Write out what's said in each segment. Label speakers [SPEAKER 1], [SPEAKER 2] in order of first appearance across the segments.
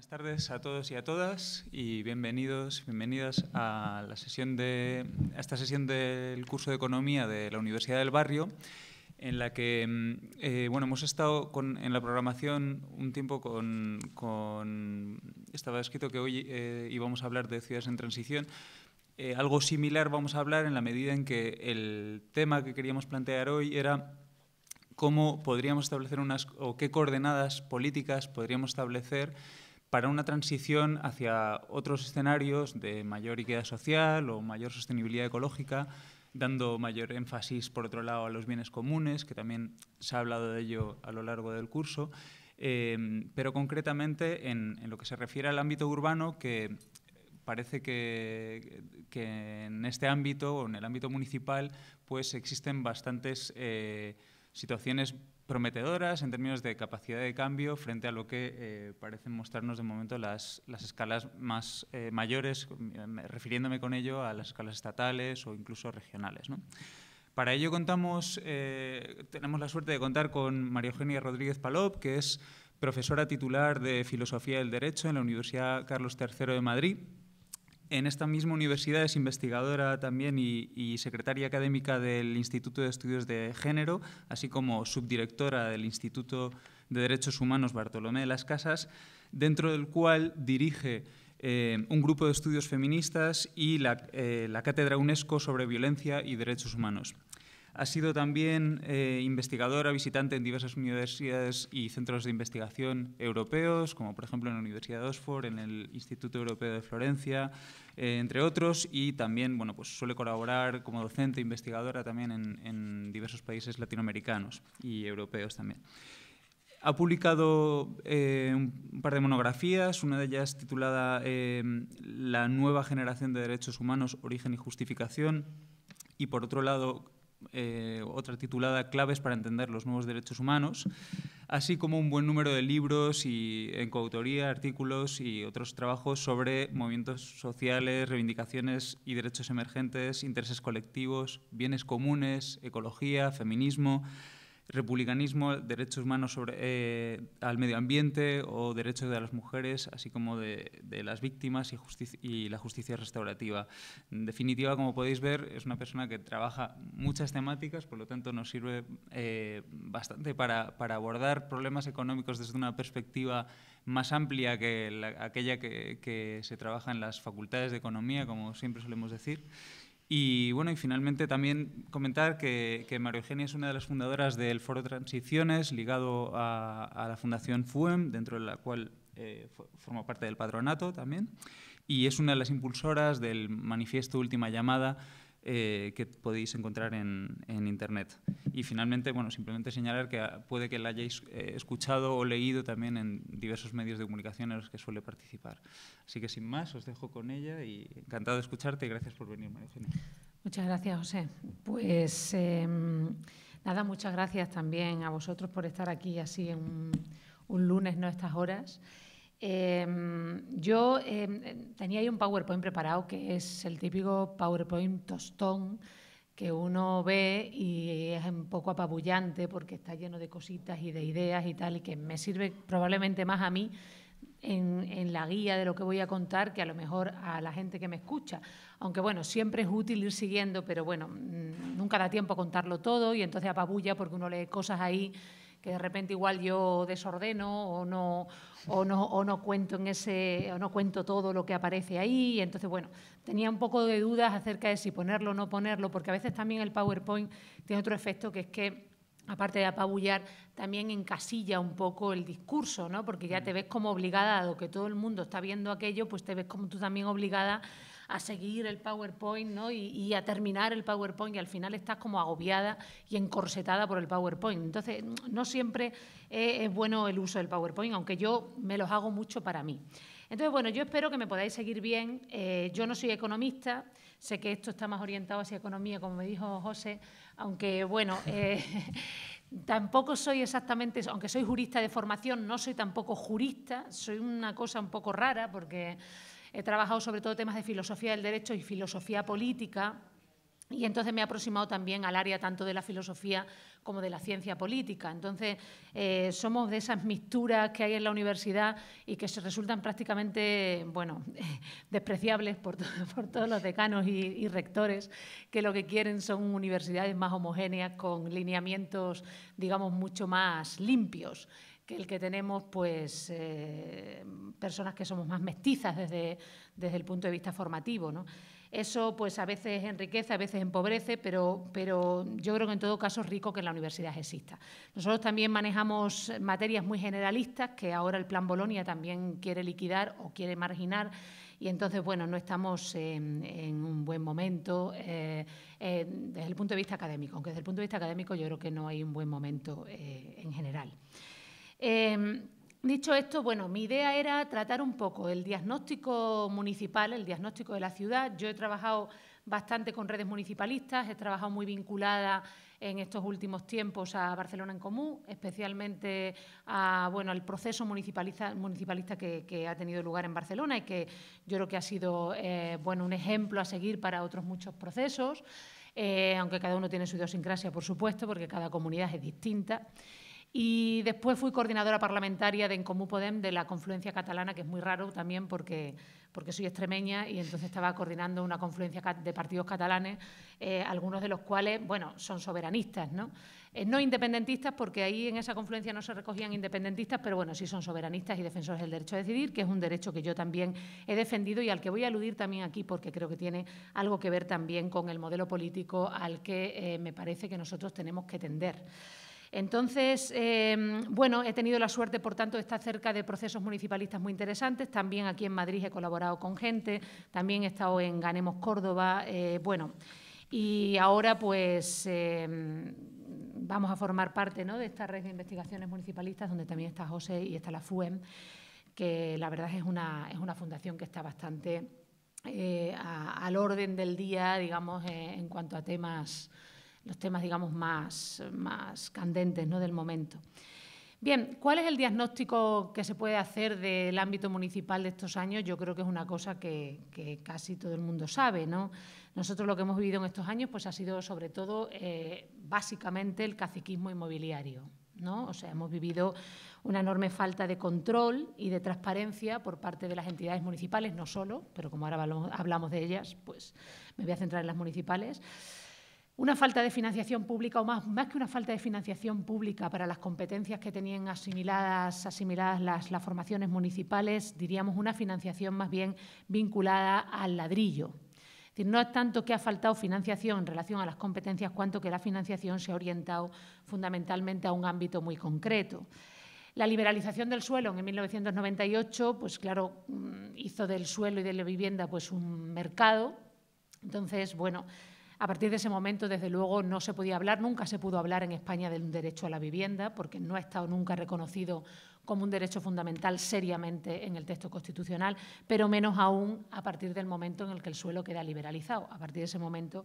[SPEAKER 1] buenas tardes a todos y a todas y bienvenidos,
[SPEAKER 2] bienvenidas a, la sesión de, esta sesión del curso de Economía de la Universidad del Barrio, en la que mm, eh, bueno, hemos estado en la programación un tiempo con, estaba escrito que hoy eh, íbamos a hablar de ciudades en transición, eh, algo similar vamos a hablar en la medida en que el tema que queríamos plantear hoy era cómo podríamos establecer unas o qué coordenadas políticas podríamos establecer para una transición hacia otros escenarios de mayor equidad social o mayor sostenibilidad ecológica, dando mayor énfasis, por otro lado, a los bienes comunes, que también se ha hablado de ello a lo largo del curso, em, pero concretamente en, lo que se refiere al ámbito urbano, que parece que, en este ámbito o en el ámbito municipal pues existen bastantes... Eh, situaciones prometedoras en términos de capacidad de cambio frente a lo que eh, parecen mostrarnos de momento las, escalas más eh, mayores, eh, refiriéndome con ello a las escalas estatales o incluso regionales. Para ello contamos, tenemos la suerte de contar con María Eugenia Rodríguez Palop, que es profesora titular de Filosofía del Derecho en la Universidad Carlos III de Madrid en esta misma universidad es investigadora también y, secretaria académica del Instituto de Estudios de Género, así como subdirectora del Instituto de Derechos Humanos Bartolomé de las Casas, dentro del cual dirige eh, un grupo de estudios feministas y eh, la Cátedra UNESCO sobre Violencia y Derechos Humanos. Ha sido también eh, investigadora visitante en diversas universidades y centros de investigación europeos, como por ejemplo en la Universidad de Oxford, en el Instituto Europeo de Florencia, eh, entre otros, y también bueno, pues suele colaborar como docente e investigadora también en, diversos países latinoamericanos y europeos también. Ha publicado eh, un par de monografías, una de ellas titulada La nueva generación de derechos humanos, origen y justificación, y por otro lado eh, otra titulada Claves para entender los nuevos derechos humanos, así como un buen número de libros y en coautoría, artículos y otros trabajos sobre movimientos sociales, reivindicaciones y derechos emergentes, intereses colectivos, bienes comunes, ecología, feminismo, republicanismo, derechos humanos sobre, eh, al medio ambiente o derechos de las mujeres, así como de, las víctimas y, la justicia restaurativa. En definitiva, como podéis ver, es una persona que trabaja muchas temáticas, por lo tanto nos sirve eh, bastante para, abordar problemas económicos desde una perspectiva más amplia que aquella que se trabaja en las facultades de economía, como siempre solemos decir. Y bueno, y finalmente también comentar que, que María Eugenia es una de las fundadoras del Foro Transiciones, ligado a, la Fundación FUEM, dentro de la cual eh, forma parte del patronato también, y es una de las impulsoras del manifiesto Última Llamada, eh, que podéis encontrar en, Internet. Y finalmente, bueno, simplemente señalar que ah, puede que la hayáis eh, escuchado o leído también en diversos medios de comunicación en los que suele participar. Así que sin más, os dejo con ella y encantado de escucharte y gracias por venir, María Eugenia.
[SPEAKER 3] Muchas gracias, José. Pues em, nada, muchas gracias también a vosotros por estar aquí así en un, un lunes, ¿no? Estas horas. Em, yo em, tenía ahí un PowerPoint preparado que es el típico PowerPoint tostón que uno ve y es un poco apabullante porque está lleno de cositas y de ideas y tal, y que me sirve probablemente más a mí en, en, la guía de lo que voy a contar que a lo mejor a la gente que me escucha. Aunque bueno, siempre es útil ir siguiendo, pero bueno, mm, nunca da tiempo a contarlo todo y entonces apabulla porque uno lee cosas ahí que de repente igual yo desordeno o no, o no, o no cuento en ese, o no cuento todo lo que aparece ahí. Entonces, bueno, tenía un poco de dudas acerca de si ponerlo o no ponerlo, porque a veces también el PowerPoint tiene otro efecto que es que aparte de apabullar, también encasilla un poco el discurso, ¿no? Porque ya mm. te ves como obligada, dado que todo el mundo está viendo aquello, pues te ves como tú también obligada a seguir el PowerPoint y, a terminar el PowerPoint y al final estás como agobiada y encorsetada por el PowerPoint. Entonces, no siempre es bueno el uso del PowerPoint, aunque yo me los hago mucho para mí. Entonces, bueno, yo espero que me podáis seguir bien. Eh, yo no soy economista, sé que esto está más orientado hacia economía, como me dijo José, aunque, bueno, eh, tampoco soy exactamente, aunque soy jurista de formación, no soy tampoco jurista, soy una cosa un poco rara porque He trabajado sobre todo temas de filosofía del derecho y filosofía política, y entonces me he aproximado también al área tanto de la filosofía como de la ciencia política. Entonces, eh, somos de esas mixturas que hay en la universidad y que se resultan prácticamente, bueno, despreciables por, todos los decanos y, y, rectores, que lo que quieren son universidades más homogéneas, con lineamientos, digamos, mucho más limpios que el que tenemos pues eh, personas que somos más mestizas desde, el punto de vista formativo. Eso pues a veces enriquece, a veces empobrece, pero, yo creo que en todo caso es rico que la universidad exista. Nosotros también manejamos materias muy generalistas que ahora el Plan Bolonia también quiere liquidar o quiere marginar y entonces, bueno, no estamos en, un buen momento eh, eh, desde el punto de vista académico, aunque desde el punto de vista académico yo creo que no hay un buen momento en general. Em, dicho esto, bueno, mi idea era tratar un poco el diagnóstico municipal, el diagnóstico de la ciudad. Yo he trabajado bastante con redes municipalistas, he trabajado muy vinculada en estos últimos tiempos a Barcelona en Común, especialmente a, bueno, al proceso municipalista, municipalista que, ha tenido lugar en Barcelona y que yo creo que ha sido eh, bueno, un ejemplo a seguir para otros muchos procesos, eh, aunque cada uno tiene su idiosincrasia, por supuesto, porque cada comunidad es distinta. Y después fui coordinadora parlamentaria de En Podem de la confluencia catalana, que es muy raro también porque, porque soy extremeña y entonces estaba coordinando una confluencia de partidos catalanes, eh, algunos de los cuales, bueno, son soberanistas, ¿no? Eh, no independentistas, porque ahí en esa confluencia no se recogían independentistas, pero bueno, sí son soberanistas y defensores del derecho a decidir, que es un derecho que yo también he defendido y al que voy a aludir también aquí, porque creo que tiene algo que ver también con el modelo político al que eh, me parece que nosotros tenemos que tender. Entonces, em, bueno, he tenido la suerte, por tanto, de estar cerca de procesos municipalistas muy interesantes. También aquí en Madrid he colaborado con gente, también he estado en Ganemos Córdoba, eh, bueno, y ahora pues em, vamos a formar parte ¿no? de esta red de investigaciones municipalistas, donde también está José y está la FUEM, que la verdad es una, fundación que está bastante eh, al orden del día, digamos, eh, en cuanto a temas los temas, digamos, más, más candentes ¿no? del momento. Bien, ¿cuál es el diagnóstico que se puede hacer del ámbito municipal de estos años? Yo creo que es una cosa que, casi todo el mundo sabe, ¿no? Nosotros lo que hemos vivido en estos años pues, ha sido, sobre todo, eh, básicamente el caciquismo inmobiliario, ¿no? O sea, hemos vivido una enorme falta de control y de transparencia por parte de las entidades municipales, no solo, pero como ahora hablamos de ellas, pues me voy a centrar en las municipales una falta de financiación pública, o más, más que una falta de financiación pública para las competencias que tenían asimiladas, asimiladas las, formaciones municipales, diríamos una financiación más bien vinculada al ladrillo, es no es tanto que ha faltado financiación en relación a las competencias, cuanto que la financiación se ha orientado fundamentalmente a un ámbito muy concreto. La liberalización del suelo en 1998, pues claro, mm, hizo del suelo y de la vivienda pues un mercado. Entonces, bueno, a partir de ese momento, desde luego, no se podía hablar, nunca se pudo hablar en España del derecho a la vivienda, porque no ha estado nunca reconocido como un derecho fundamental seriamente en el texto constitucional, pero menos aún a partir del momento en el que el suelo queda liberalizado. A partir de ese momento,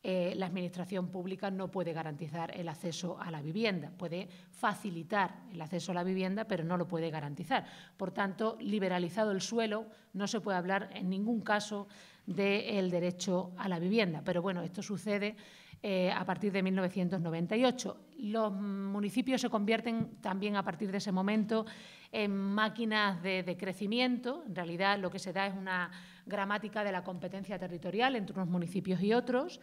[SPEAKER 3] eh, la Administración pública no puede garantizar el acceso a la vivienda, puede facilitar el acceso a la vivienda, pero no lo puede garantizar. Por tanto, liberalizado el suelo, no se puede hablar en ningún caso del derecho a la vivienda. Pero bueno, esto sucede eh, a partir de 1998. Los municipios se convierten también a partir de ese momento en máquinas de, crecimiento. En realidad lo que se da es una gramática de la competencia territorial entre unos municipios y otros.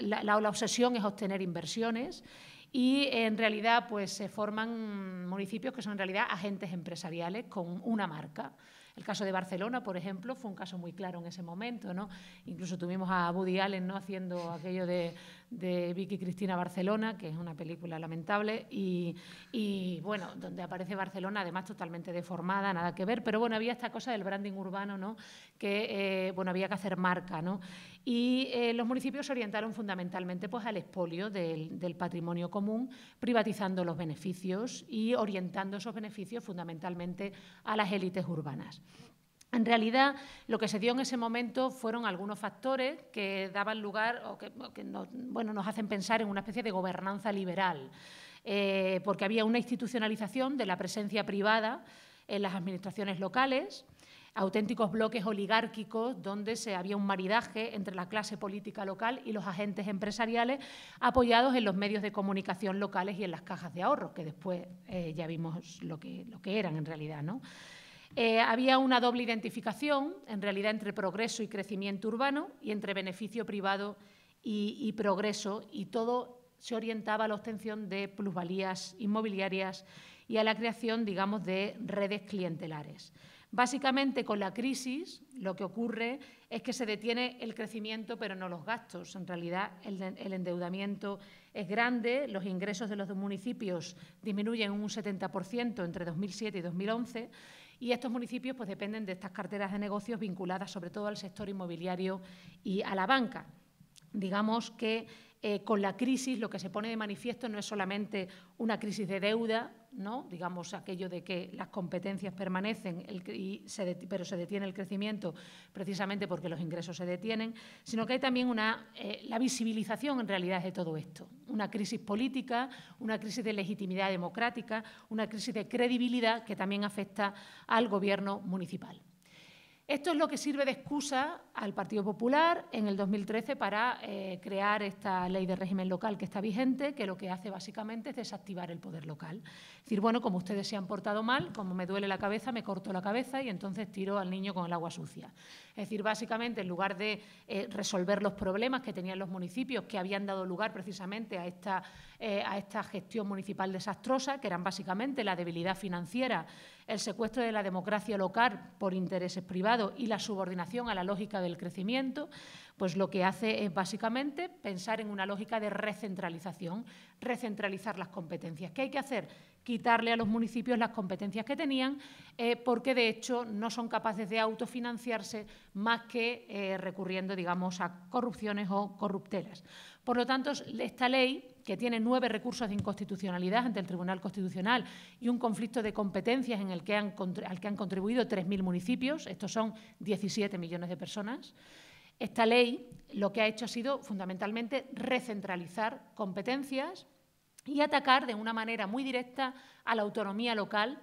[SPEAKER 3] la, la obsesión es obtener inversiones y en realidad pues, se forman municipios que son en realidad agentes empresariales con una marca. El caso de Barcelona, por ejemplo, fue un caso muy claro en ese momento, ¿no? Incluso tuvimos a Woody Allen, ¿no?, haciendo aquello de de Vicky Cristina Barcelona, que es una película lamentable, y, bueno, donde aparece Barcelona, además totalmente deformada, nada que ver, pero bueno, había esta cosa del branding urbano, ¿no? Que, eh, bueno, había que hacer marca, ¿no? Y eh, los municipios se orientaron fundamentalmente pues, al expolio del patrimonio común, privatizando los beneficios y orientando esos beneficios fundamentalmente a las élites urbanas. En realidad, lo que se dio en ese momento fueron algunos factores que daban lugar o que, nos, bueno, nos hacen pensar en una especie de gobernanza liberal, eh, porque había una institucionalización de la presencia privada en las administraciones locales, auténticos bloques oligárquicos donde se había un maridaje entre la clase política local y los agentes empresariales apoyados en los medios de comunicación locales y en las cajas de ahorro, que después eh, ya vimos lo que, lo que eran en realidad. ¿no? Eh, había una doble identificación, en realidad, entre progreso y crecimiento urbano y entre beneficio privado y, progreso, y todo se orientaba a la obtención de plusvalías inmobiliarias y a la creación, digamos, de redes clientelares. Básicamente, con la crisis, lo que ocurre es que se detiene el crecimiento, pero no los gastos. En realidad, el, endeudamiento es grande, los ingresos de los municipios disminuyen un 70% entre 2007 y 2011 y estos municipios pues, dependen de estas carteras de negocios vinculadas sobre todo al sector inmobiliario y a la banca. Digamos que eh, con la crisis lo que se pone de manifiesto no es solamente una crisis de deuda, ¿no? digamos aquello de que las competencias permanecen, pero se detiene el crecimiento precisamente porque los ingresos se detienen, sino que hay también una, eh, la visibilización en realidad de todo esto, una crisis política, una crisis de legitimidad democrática, una crisis de credibilidad que también afecta al gobierno municipal. Esto es lo que sirve de excusa al Partido Popular en el 2013 para eh, crear esta ley de régimen local que está vigente, que lo que hace básicamente es desactivar el poder local. Es decir, bueno, como ustedes se han portado mal, como me duele la cabeza, me corto la cabeza y entonces tiro al niño con el agua sucia. Es decir, básicamente, en lugar de eh, resolver los problemas que tenían los municipios que habían dado lugar precisamente a esta, eh, a esta gestión municipal desastrosa, que eran básicamente la debilidad financiera, el secuestro de la democracia local por intereses privados y la subordinación a la lógica del crecimiento, pues lo que hace es básicamente pensar en una lógica de recentralización, recentralizar las competencias. ¿Qué hay que hacer? Quitarle a los municipios las competencias que tenían, eh, porque de hecho no son capaces de autofinanciarse más que eh, recurriendo, digamos, a corrupciones o corruptelas. Por lo tanto, esta ley que tiene nueve recursos de inconstitucionalidad ante el Tribunal Constitucional y un conflicto de competencias en el que al que han contribuido 3.000 municipios, estos son 17 millones de personas, esta ley lo que ha hecho ha sido fundamentalmente recentralizar competencias y atacar de una manera muy directa a la autonomía local,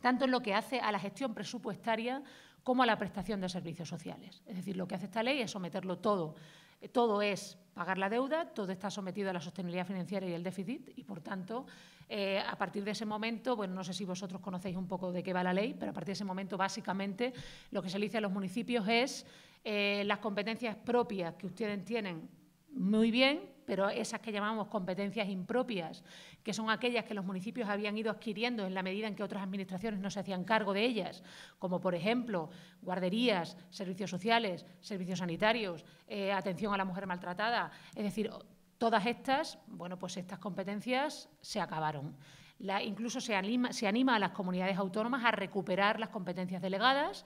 [SPEAKER 3] tanto en lo que hace a la gestión presupuestaria como a la prestación de servicios sociales. Es decir, lo que hace esta ley es someterlo todo. Eh, todo es pagar la deuda, todo está sometido a la sostenibilidad financiera y el déficit y, por tanto, eh, a partir de ese momento, bueno, no sé si vosotros conocéis un poco de qué va la ley, pero a partir de ese momento, básicamente, lo que se le dice a los municipios es eh, las competencias propias que ustedes tienen muy bien, pero esas que llamamos competencias impropias, que son aquellas que los municipios habían ido adquiriendo en la medida en que otras administraciones no se hacían cargo de ellas, como por ejemplo guarderías, servicios sociales, servicios sanitarios, eh, atención a la mujer maltratada. Es decir, todas estas, bueno, pues estas competencias se acabaron. incluso se anima, se anima a las comunidades autónomas a recuperar las competencias delegadas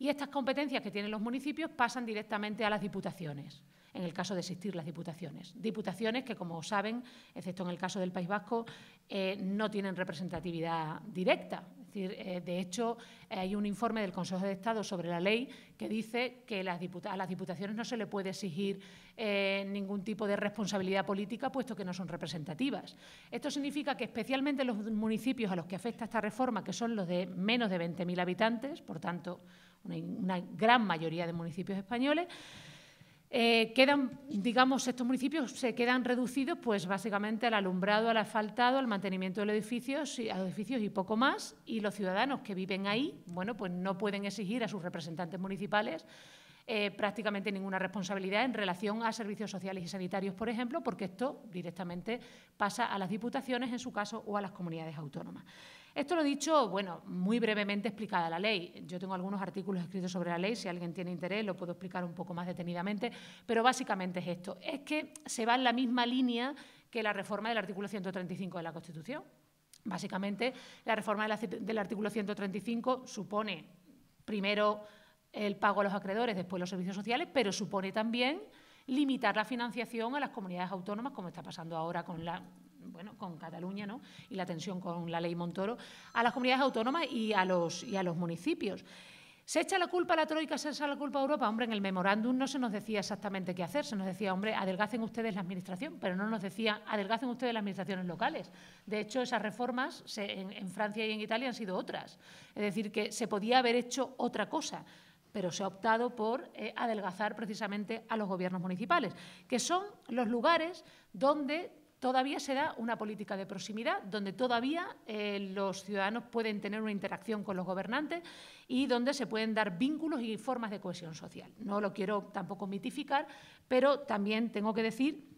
[SPEAKER 3] y estas competencias que tienen los municipios pasan directamente a las diputaciones en el caso de existir las diputaciones. Diputaciones que, como saben, excepto en el caso del País Vasco, eh, no tienen representatividad directa. Es decir, eh, de hecho, hay un informe del Consejo de Estado sobre la ley que dice que a las diputaciones no se le puede exigir eh, ningún tipo de responsabilidad política, puesto que no son representativas. Esto significa que, especialmente los municipios a los que afecta esta reforma, que son los de menos de 20.000 habitantes, por tanto, una, gran mayoría de municipios españoles. Eh, quedan, digamos, estos municipios se quedan reducidos, pues básicamente al alumbrado, al asfaltado, al mantenimiento de los edificios, a edificios y poco más. Y los ciudadanos que viven ahí, bueno, pues no pueden exigir a sus representantes municipales eh, prácticamente ninguna responsabilidad en relación a servicios sociales y sanitarios, por ejemplo, porque esto directamente pasa a las diputaciones, en su caso, o a las comunidades autónomas. Esto lo he dicho, bueno, muy brevemente explicada la ley. Yo tengo algunos artículos escritos sobre la ley, si alguien tiene interés lo puedo explicar un poco más detenidamente, pero básicamente es esto, es que se va en la misma línea que la reforma del artículo 135 de la Constitución. Básicamente, la reforma del artículo 135 supone, primero, el pago a los acreedores, después los servicios sociales, pero supone también limitar la financiación a las comunidades autónomas, como está pasando ahora con la bueno, con Cataluña ¿no? y la tensión con la ley Montoro, a las comunidades autónomas y a los, y a los municipios. ¿Se echa la culpa a la Troika, se echa la culpa a Europa? Hombre, en el memorándum no se nos decía exactamente qué hacer, se nos decía, hombre, adelgacen ustedes la Administración, pero no nos decía, adelgacen ustedes las Administraciones locales. De hecho, esas reformas en, Francia y en Italia han sido otras. Es decir, que se podía haber hecho otra cosa pero se ha optado por eh, adelgazar precisamente a los gobiernos municipales, que son los lugares donde todavía se da una política de proximidad, donde todavía eh, los ciudadanos pueden tener una interacción con los gobernantes y donde se pueden dar vínculos y formas de cohesión social. No lo quiero tampoco mitificar, pero también tengo que decir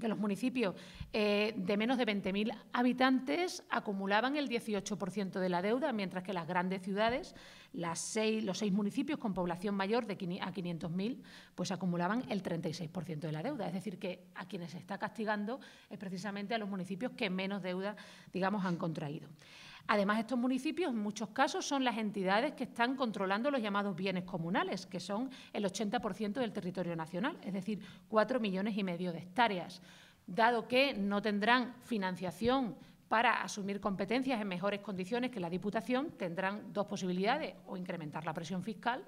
[SPEAKER 3] que los municipios eh, de menos de 20.000 habitantes acumulaban el 18% de la deuda, mientras que las grandes ciudades los seis municipios con población mayor de a 500.000 pues acumulaban el 36% de la deuda. Es decir, que a quienes se está castigando es precisamente a los municipios que menos deuda, digamos, han contraído. Además, estos municipios, en muchos casos, son las entidades que están controlando los llamados bienes comunales, que son el 80% del territorio nacional, es decir, cuatro millones y medio de hectáreas. Dado que no tendrán financiación para asumir competencias en mejores condiciones que la Diputación, tendrán dos posibilidades, o incrementar la presión fiscal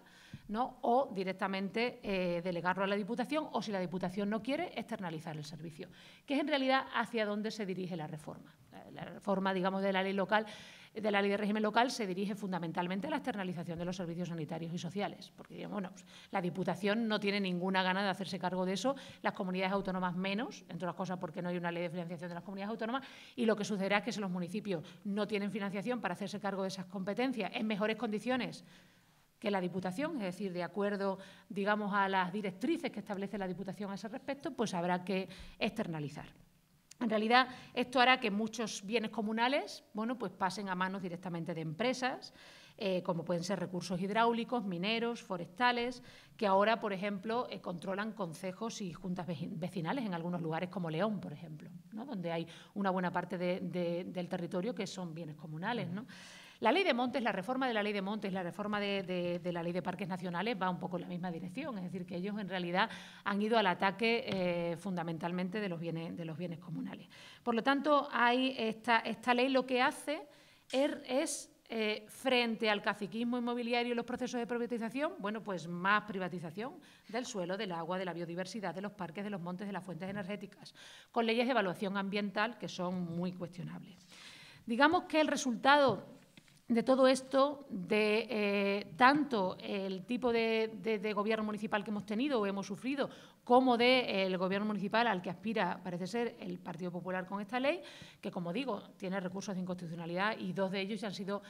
[SPEAKER 3] ¿no? o directamente eh, delegarlo a la Diputación, o si la Diputación no quiere, externalizar el servicio, que es en realidad hacia dónde se dirige la reforma. La reforma, digamos, de la ley local de la ley de régimen local se dirige fundamentalmente a la externalización de los servicios sanitarios y sociales, porque pues, la Diputación no tiene ninguna gana de hacerse cargo de eso, las comunidades autónomas menos, entre otras cosas porque no hay una ley de financiación de las comunidades autónomas, y lo que sucederá es que si los municipios no tienen financiación para hacerse cargo de esas competencias en mejores condiciones que la Diputación, es decir, de acuerdo, digamos, a las directrices que establece la Diputación a ese respecto, pues habrá que externalizar. En realidad, esto hará que muchos bienes comunales bueno, pues pasen a manos directamente de empresas, eh, como pueden ser recursos hidráulicos, mineros, forestales, que ahora, por ejemplo, eh, controlan concejos y juntas vecinales en algunos lugares, como León, por ejemplo, donde hay una buena parte del territorio que son bienes comunales. La ley de montes, la reforma de la ley de montes, la reforma de, la ley de parques nacionales va un poco en la misma dirección, es decir, que ellos en realidad han ido al ataque eh, fundamentalmente de los, bienes, comunales. Por lo tanto, hay esta, ley lo que hace er, es eh, frente al caciquismo inmobiliario y los procesos de privatización, bueno, pues más privatización del suelo, del agua, de la biodiversidad, de los parques, de los montes, de las fuentes energéticas, con leyes de evaluación ambiental que son muy cuestionables. Digamos que el resultado de todo esto, de eh, tanto el tipo de, gobierno municipal que hemos tenido o hemos sufrido, como del gobierno municipal al que aspira, parece ser, el Partido Popular con esta ley, que, como digo, tiene recursos de inconstitucionalidad y dos de ellos ya han sido,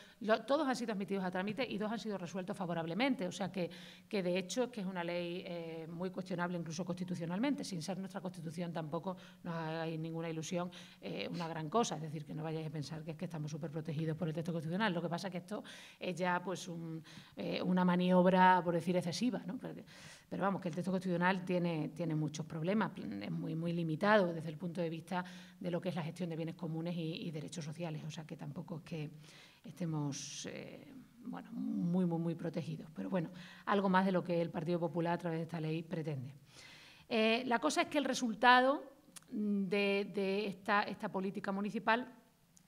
[SPEAKER 3] todos han sido admitidos a trámite y dos han sido resueltos favorablemente. O sea, que, de hecho es que es una ley eh, muy cuestionable, incluso constitucionalmente, sin ser nuestra Constitución tampoco nos hay ninguna ilusión eh, una gran cosa. Es decir, que no vayáis a pensar que es que estamos súper protegidos por el texto constitucional pasa es que esto es ya pues eh, una maniobra, por decir, excesiva. Pero, vamos, que el texto constitucional tiene, tiene muchos problemas, es muy, muy limitado desde el punto de vista de lo que es la gestión de bienes comunes y, derechos sociales. O sea que tampoco es que estemos. Eh, bueno, muy, muy, muy protegidos. Pero bueno, algo más de lo que el Partido Popular a través de esta ley pretende. Eh, la cosa es que el resultado de, esta, esta política municipal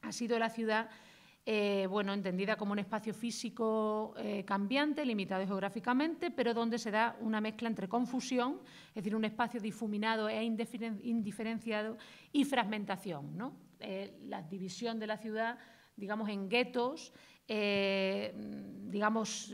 [SPEAKER 3] ha sido la ciudad eh, bueno, entendida como un espacio físico eh, cambiante, limitado geográficamente, pero donde se da una mezcla entre confusión, es decir, un espacio difuminado e indiferenciado, y fragmentación, ¿no? Eh, la división de la ciudad, digamos, en guetos, digamos,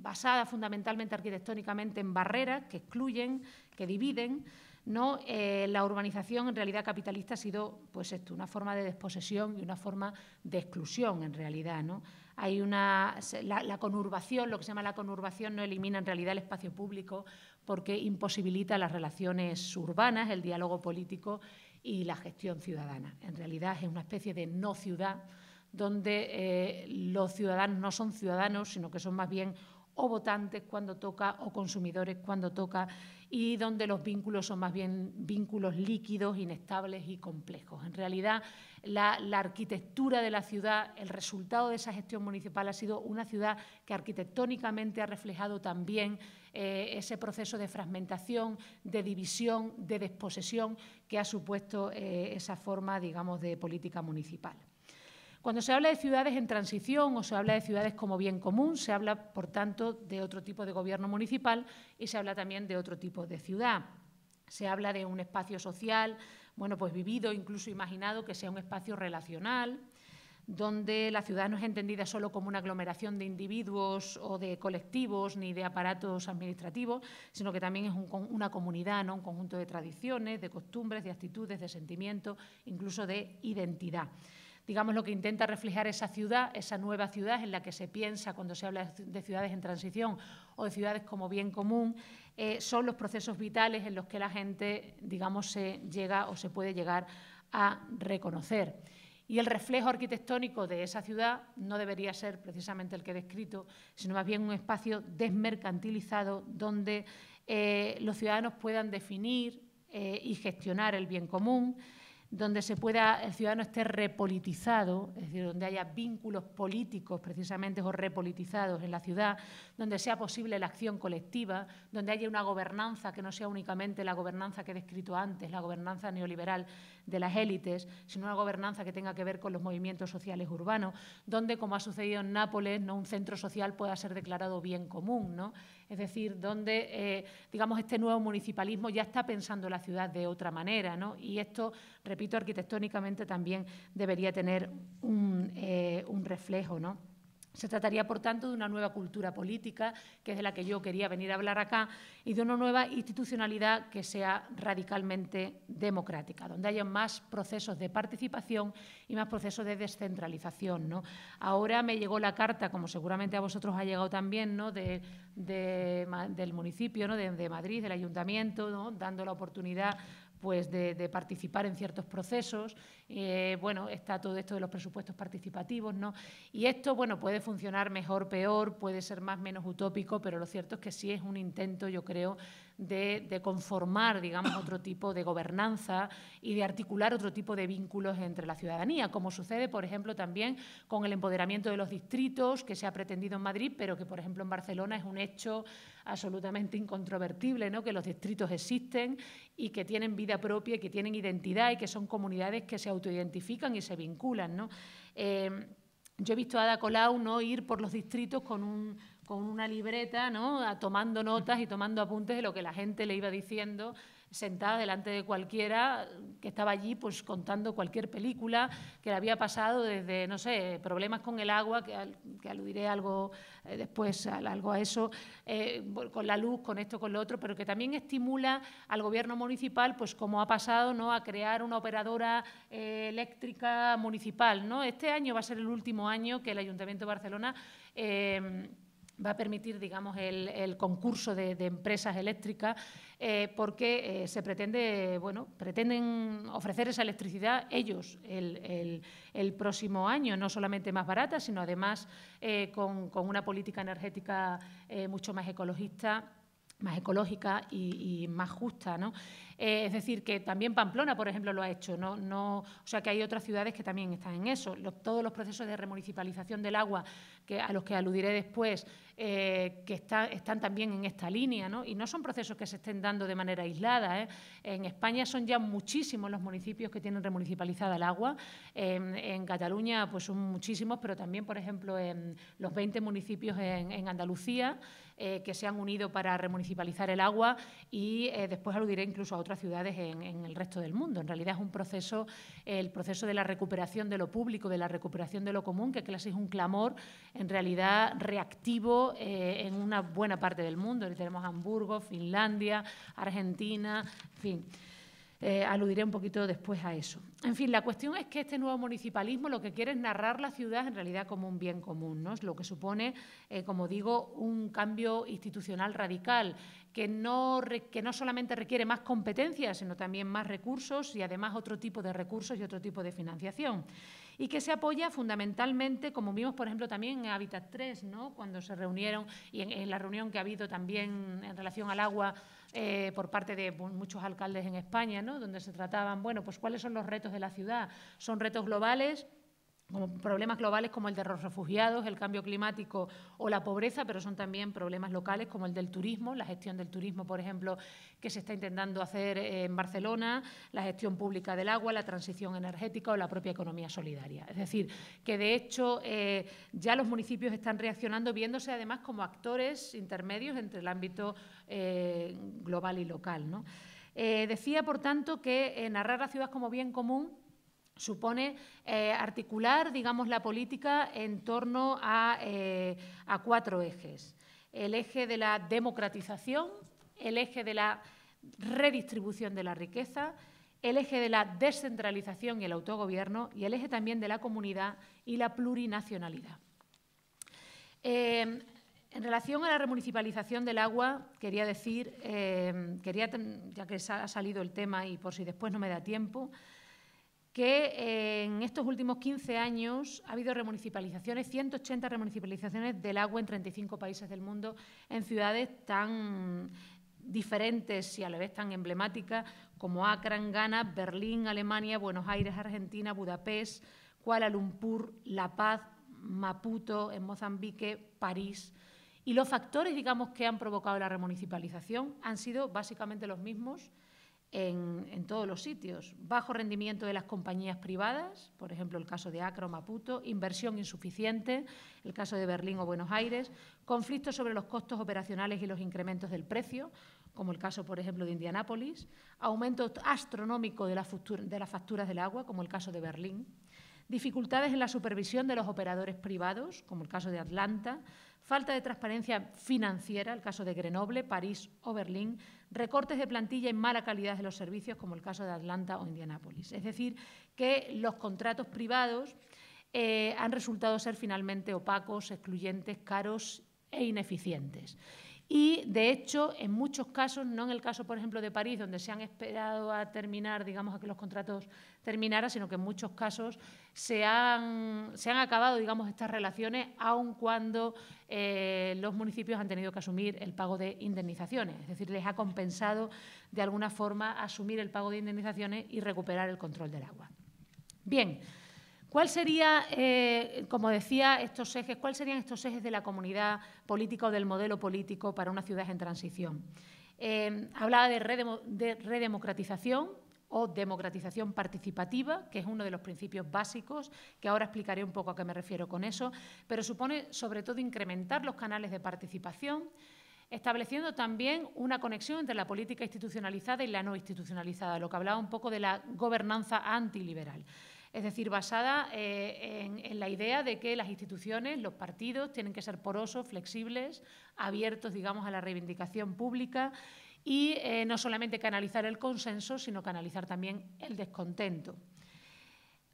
[SPEAKER 3] basada fundamentalmente arquitectónicamente en barreras que excluyen, que dividen, ¿no? Eh, la urbanización en realidad capitalista ha sido pues esto, una forma de desposesión y una forma de exclusión en realidad. ¿no? Hay una, la, conurbación, lo que se llama la conurbación no elimina en realidad el espacio público porque imposibilita las relaciones urbanas, el diálogo político y la gestión ciudadana. En realidad es una especie de no ciudad donde eh, los ciudadanos no son ciudadanos, sino que son más bien o votantes cuando toca o consumidores cuando toca y donde los vínculos son más bien vínculos líquidos, inestables y complejos. En realidad, la, arquitectura de la ciudad, el resultado de esa gestión municipal ha sido una ciudad que arquitectónicamente ha reflejado también eh, ese proceso de fragmentación, de división, de desposesión que ha supuesto eh, esa forma, digamos, de política municipal. Cuando se habla de ciudades en transición o se habla de ciudades como bien común, se habla, por tanto, de otro tipo de gobierno municipal y se habla también de otro tipo de ciudad. Se habla de un espacio social, bueno, pues vivido, incluso imaginado, que sea un espacio relacional, donde la ciudad no es entendida solo como una aglomeración de individuos o de colectivos ni de aparatos administrativos, sino que también es una comunidad, ¿no? un conjunto de tradiciones, de costumbres, de actitudes, de sentimientos, incluso de identidad digamos, lo que intenta reflejar esa ciudad, esa nueva ciudad en la que se piensa cuando se habla de ciudades en transición o de ciudades como bien común, eh, son los procesos vitales en los que la gente, digamos, se llega o se puede llegar a reconocer. Y el reflejo arquitectónico de esa ciudad no debería ser precisamente el que he descrito, sino más bien un espacio desmercantilizado donde eh, los ciudadanos puedan definir eh, y gestionar el bien común, donde se pueda, el ciudadano esté repolitizado, es decir, donde haya vínculos políticos precisamente o repolitizados en la ciudad, donde sea posible la acción colectiva, donde haya una gobernanza que no sea únicamente la gobernanza que he descrito antes, la gobernanza neoliberal de las élites, sino una gobernanza que tenga que ver con los movimientos sociales urbanos, donde, como ha sucedido en Nápoles, ¿no? un centro social pueda ser declarado bien común, ¿no? Es decir, donde, eh, digamos, este nuevo municipalismo ya está pensando la ciudad de otra manera, ¿no? Y esto, repito, arquitectónicamente también debería tener un, eh, un reflejo, ¿no? Se trataría, por tanto, de una nueva cultura política, que es de la que yo quería venir a hablar acá, y de una nueva institucionalidad que sea radicalmente democrática, donde haya más procesos de participación y más procesos de descentralización. ¿no? Ahora me llegó la carta, como seguramente a vosotros ha llegado también, ¿no? del municipio, ¿no? de, Madrid, del ayuntamiento, dando la oportunidad pues de, participar en ciertos procesos. Eh, bueno, está todo esto de los presupuestos participativos, ¿no? Y esto, bueno, puede funcionar mejor, peor, puede ser más, menos utópico, pero lo cierto es que sí es un intento, yo creo, de, conformar, digamos, otro tipo de gobernanza y de articular otro tipo de vínculos entre la ciudadanía, como sucede, por ejemplo, también con el empoderamiento de los distritos que se ha pretendido en Madrid, pero que, por ejemplo, en Barcelona es un hecho absolutamente incontrovertible, ¿no? que los distritos existen y que tienen vida propia, y que tienen identidad y que son comunidades que se autoidentifican y se vinculan. ¿no? Eh, yo he visto a Ada Colau no ir por los distritos con un con una libreta, ¿no? tomando notas y tomando apuntes de lo que la gente le iba diciendo sentada delante de cualquiera que estaba allí pues contando cualquier película que le había pasado desde, no sé, problemas con el agua, que, aludiré algo eh, después, a, algo a eso, eh, con la luz, con esto, con lo otro, pero que también estimula al gobierno municipal, pues como ha pasado, ¿no? a crear una operadora eh, eléctrica municipal. ¿no? Este año va a ser el último año que el Ayuntamiento de Barcelona va a permitir, digamos, el, concurso de, empresas eléctricas, eh, porque eh, se pretende, bueno, pretenden ofrecer esa electricidad ellos el, próximo año, no solamente más barata, sino además eh, con, una política energética mucho más ecologista más ecológica y, más justa, ¿no? Eh, es decir, que también Pamplona, por ejemplo, lo ha hecho, ¿no? no o sea, que hay otras ciudades que también están en eso. todos los procesos de remunicipalización del agua, que, a los que aludiré después, eh, que están también en esta línea, ¿no? Y no son procesos que se estén dando de manera aislada, ¿eh? En España son ya muchísimos los municipios que tienen remunicipalizada el agua. En, Cataluña, pues son muchísimos, pero también, por ejemplo, en los 20 municipios en Andalucía, eh, que se han unido para remunicipalizar el agua y eh, después aludiré incluso a otras ciudades en, el resto del mundo. En realidad es un proceso, el proceso de la recuperación de lo público, de la recuperación de lo común, que es un clamor en realidad reactivo eh, en una buena parte del mundo. tenemos Hamburgo, Finlandia, Argentina, en fin. Eh, aludiré un poquito después a eso. En fin, la cuestión es que este nuevo municipalismo lo que quiere es narrar la ciudad en realidad como un bien común, ¿no? Es lo que supone, eh, como digo, un cambio institucional radical que no, que no solamente requiere más competencias, sino también más recursos y además otro tipo de recursos y otro tipo de financiación. Y que se apoya fundamentalmente, como vimos, por ejemplo, también en Hábitat 3, ¿no? cuando se reunieron y en la reunión que ha habido también en relación al agua eh, por parte de muchos alcaldes en España, ¿no? donde se trataban, bueno, pues cuáles son los retos de la ciudad. Son retos globales, problemas globales como el de los refugiados, el cambio climático o la pobreza, pero son también problemas locales como el del turismo, la gestión del turismo, por ejemplo, que se está intentando hacer eh, en Barcelona, la gestión pública del agua, la transición energética o la propia economía solidaria. Es decir, que de hecho eh, ya los municipios están reaccionando viéndose además como actores intermedios entre el ámbito eh, global y local. decía, por tanto, que narrar la ciudad como bien común supone eh, articular, digamos, la política en torno eh, a, cuatro ejes. El eje de la democratización, el eje de la redistribución de la riqueza, el eje de la descentralización y el autogobierno y el eje también de la comunidad y la plurinacionalidad. Eh, en relación a la remunicipalización del agua, quería decir, ya que ha salido el tema y por si después no me da tiempo, que eh, en estos últimos 15 años ha habido remunicipalizaciones, 180 remunicipalizaciones del agua en 35 países del mundo, en ciudades tan diferentes y a la vez tan emblemáticas como en Ghana, Berlín, Alemania, Buenos Aires, Argentina, Budapest, Kuala Lumpur, La Paz, Maputo, en Mozambique, París. Y los factores, digamos, que han provocado la remunicipalización han sido básicamente los mismos en, todos los sitios. Bajo rendimiento de las compañías privadas, por ejemplo, el caso de Acro Maputo, inversión insuficiente, el caso de Berlín o Buenos Aires, conflictos sobre los costos operacionales y los incrementos del precio, como el caso, por ejemplo, de Indianápolis, aumento astronómico de las facturas del agua, como el caso de Berlín, dificultades en la supervisión de los operadores privados, como el caso de Atlanta, falta de transparencia financiera, el caso de Grenoble, París o Berlín, recortes de plantilla y mala calidad de los servicios, como el caso de Atlanta o Indianápolis. Es decir, que los contratos privados eh, han resultado ser finalmente opacos, excluyentes, caros e ineficientes. Y, de hecho, en muchos casos, no en el caso, por ejemplo, de París, donde se han esperado a terminar, digamos, a que los contratos terminaran, sino que en muchos casos se han, se han acabado, digamos, estas relaciones, aun cuando eh, los municipios han tenido que asumir el pago de indemnizaciones. Es decir, les ha compensado, de alguna forma, asumir el pago de indemnizaciones y recuperar el control del agua. Bien. ¿Cuál sería, eh, como decía, estos ejes, cuáles serían estos ejes de la comunidad política o del modelo político para una ciudad en transición? Eh, hablaba de, de redemocratización, o democratización participativa, que es uno de los principios básicos, que ahora explicaré un poco a qué me refiero con eso, pero supone sobre todo incrementar los canales de participación, estableciendo también una conexión entre la política institucionalizada y la no institucionalizada, lo que hablaba un poco de la gobernanza antiliberal. Es decir, basada eh, en, la idea de que las instituciones, los partidos, tienen que ser porosos, flexibles, abiertos, digamos, a la reivindicación pública y eh, no solamente canalizar el consenso, sino canalizar también el descontento.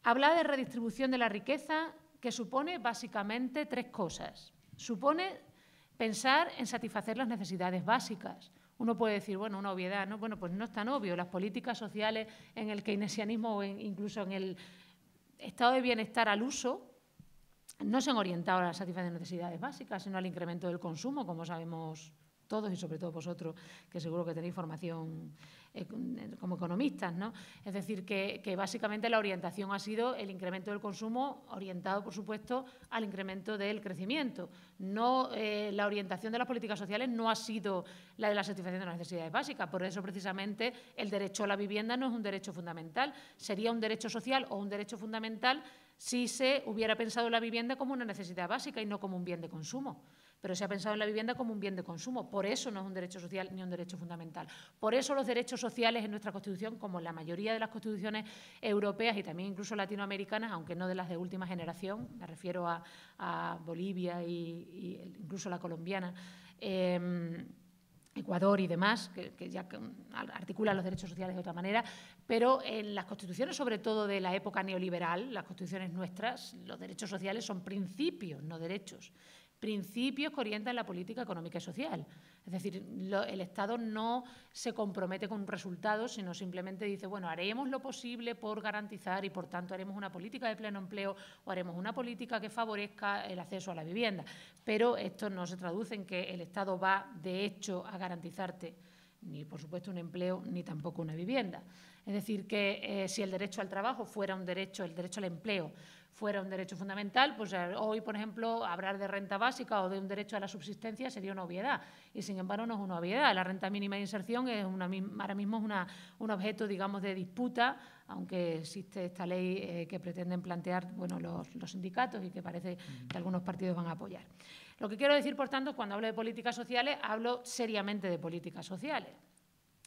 [SPEAKER 3] Habla de redistribución de la riqueza, que supone básicamente tres cosas. Supone pensar en satisfacer las necesidades básicas, uno puede decir, bueno, una obviedad, ¿no? Bueno, pues no es tan obvio. Las políticas sociales en el keynesianismo o incluso en el, estado de bienestar al uso no se han orientado a la satisfacción de necesidades básicas, sino al incremento del consumo, como sabemos todos y sobre todo vosotros, que seguro que tenéis formación eh, como economistas, ¿no? Es decir, que, básicamente la orientación ha sido el incremento del consumo, orientado, por supuesto, al incremento del crecimiento. No, eh, la orientación de las políticas sociales no ha sido la de la satisfacción de las necesidades básicas. Por eso, precisamente, el derecho a la vivienda no es un derecho fundamental. Sería un derecho social o un derecho fundamental si se hubiera pensado la vivienda como una necesidad básica y no como un bien de consumo pero se ha pensado en la vivienda como un bien de consumo. Por eso no es un derecho social ni un derecho fundamental. Por eso los derechos sociales en nuestra Constitución, como en la mayoría de las constituciones europeas y también incluso latinoamericanas, aunque no de las de última generación, me refiero a, Bolivia y, incluso la colombiana, em, Ecuador y demás, que, que, ya articulan los derechos sociales de otra manera, pero en las constituciones, sobre todo de la época neoliberal, las constituciones nuestras, los derechos sociales son principios, no derechos principios que orientan la política económica y social. Es decir, el Estado no se compromete con un resultado, sino simplemente dice, bueno, haremos lo posible por garantizar y, por tanto, haremos una política de pleno empleo o haremos una política que favorezca el acceso a la vivienda. Pero esto no se traduce en que el Estado va, de hecho, a garantizarte ni, por supuesto, un empleo ni tampoco una vivienda. Es decir, que eh, si el derecho al trabajo fuera un derecho, el derecho al empleo fuera un derecho fundamental, pues hoy, por ejemplo, hablar de renta básica o de un derecho a la subsistencia sería una obviedad. Y sin embargo, no es una obviedad. La renta mínima de inserción es una, ahora mismo es un objeto, digamos, de disputa, aunque existe esta ley eh, que pretenden plantear bueno, los, sindicatos y que parece que algunos partidos van a apoyar. Lo que quiero decir, por tanto, cuando hablo de políticas sociales, hablo seriamente de políticas sociales.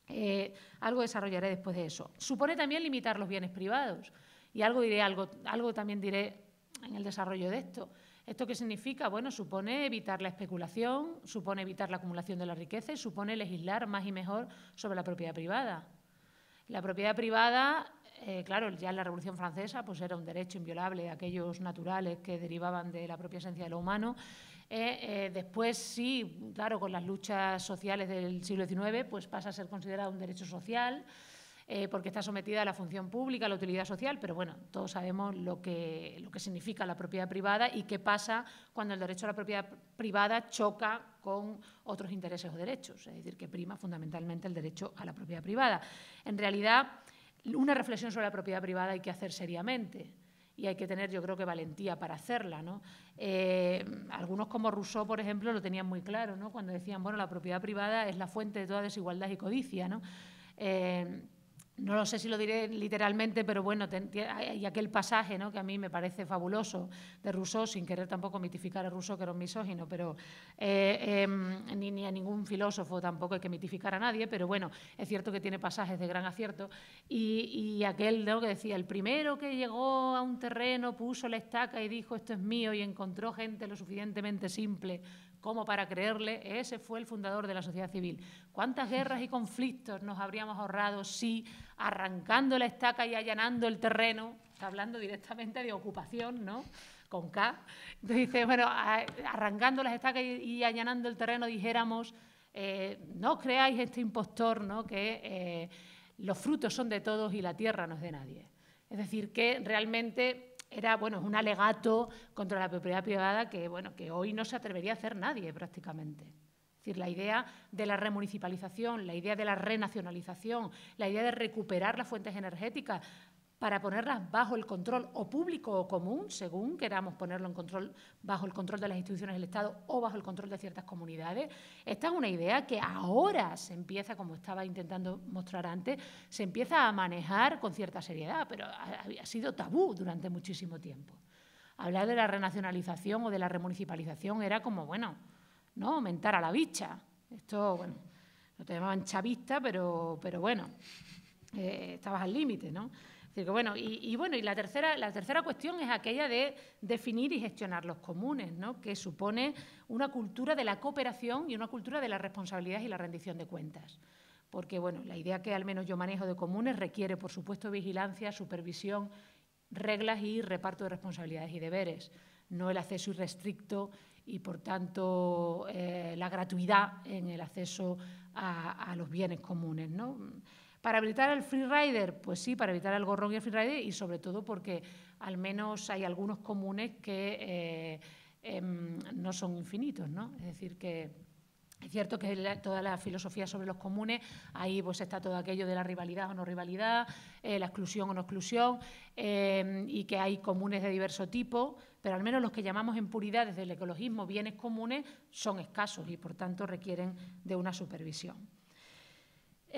[SPEAKER 3] Eh, algo desarrollaré después de eso. Supone también limitar los bienes privados. Y algo diré, algo, algo también diré en el desarrollo de esto. ¿Esto qué significa? Bueno, supone evitar la especulación, supone evitar la acumulación de la riqueza y supone legislar más y mejor sobre la propiedad privada. La propiedad privada, eh, claro, ya en la Revolución Francesa, pues era un derecho inviolable a aquellos naturales que derivaban de la propia esencia de lo humano. Eh, eh, después sí, claro, con las luchas sociales del siglo XIX, pues pasa a ser considerado un derecho social. Eh, porque está sometida a la función pública, a la utilidad social, pero bueno, todos sabemos lo que, lo que significa la propiedad privada y qué pasa cuando el derecho a la propiedad privada choca con otros intereses o derechos, es decir, que prima fundamentalmente el derecho a la propiedad privada. En realidad, una reflexión sobre la propiedad privada hay que hacer seriamente y hay que tener, yo creo que, valentía para hacerla. ¿no? Eh, algunos como Rousseau, por ejemplo, lo tenían muy claro, ¿no? cuando decían, bueno, la propiedad privada es la fuente de toda desigualdad y codicia. ¿no? Eh, no lo sé si lo diré literalmente, pero bueno, y aquel pasaje ¿no? que a mí me parece fabuloso de Rousseau, sin querer tampoco mitificar a Rousseau, que era un misógino, pero eh, em, ni, a ningún filósofo tampoco hay que mitificar a nadie, pero bueno, es cierto que tiene pasajes de gran acierto. Y, aquel ¿no? que decía, el primero que llegó a un terreno puso la estaca y dijo, esto es mío, y encontró gente lo suficientemente simple como para creerle, ese fue el fundador de la sociedad civil. ¿Cuántas guerras y conflictos nos habríamos ahorrado si arrancando la estaca y allanando el terreno, está hablando directamente de ocupación, ¿no? Con K. Entonces dice, bueno, arrancando las estacas y allanando el terreno dijéramos, eh, no creáis este impostor, ¿no? Que eh, los frutos son de todos y la tierra no es de nadie. Es decir, que realmente era bueno, un alegato contra la propiedad privada que, bueno, que hoy no se atrevería a hacer nadie prácticamente. Es decir, la idea de la remunicipalización, la idea de la renacionalización, la idea de recuperar las fuentes energéticas, para ponerlas bajo el control o público o común, según queramos ponerlo en control, bajo el control de las instituciones del Estado o bajo el control de ciertas comunidades. Esta es una idea que ahora se empieza, como estaba intentando mostrar antes, se empieza a manejar con cierta seriedad, pero ha, sido tabú durante muchísimo tiempo. Hablar de la renacionalización o de la remunicipalización era como, bueno, ¿no? aumentar a la bicha. Esto, bueno, no te llamaban chavista, pero, pero bueno. Eh, estabas al límite, ¿no? bueno, y, bueno, y la tercera, la tercera cuestión es aquella de definir y gestionar los comunes, ¿no? que supone una cultura de la cooperación y una cultura de la responsabilidad y la rendición de cuentas porque bueno, la idea que al menos yo manejo de comunes requiere, por supuesto, vigilancia, supervisión, reglas y reparto de responsabilidades y deberes, no el acceso irrestricto y, por tanto, eh, la gratuidad en el acceso a, a los bienes comunes. ¿no? ¿Para evitar el freerider? Pues sí, para evitar el gorrón y el freerider y sobre todo porque al menos hay algunos comunes que eh, em, no son infinitos, ¿no? Es decir, que es cierto que toda la filosofía sobre los comunes, ahí pues está todo aquello de la rivalidad o no rivalidad, eh, la exclusión o no exclusión, em, y que hay comunes de diverso tipo, pero al menos los que llamamos en puridad desde el ecologismo bienes comunes son escasos y por tanto requieren de una supervisión.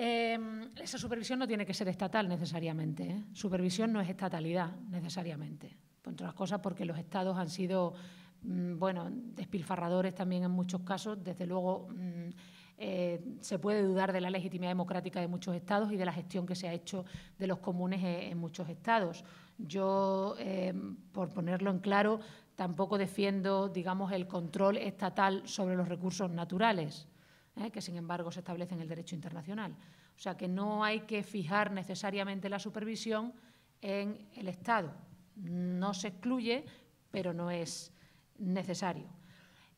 [SPEAKER 3] Em, esa supervisión no tiene que ser estatal necesariamente. ¿eh? Supervisión no es estatalidad necesariamente, entre otras cosas porque los estados han sido, mm, bueno, despilfarradores también en muchos casos. Desde luego mm, eh, se puede dudar de la legitimidad democrática de muchos estados y de la gestión que se ha hecho de los comunes e, en, muchos estados. Yo, em, por ponerlo en claro, tampoco defiendo, digamos, el control estatal sobre los recursos naturales ¿eh? que sin embargo se establece en el derecho internacional. O sea que no hay que fijar necesariamente la supervisión en el Estado. No se excluye, pero no es necesario.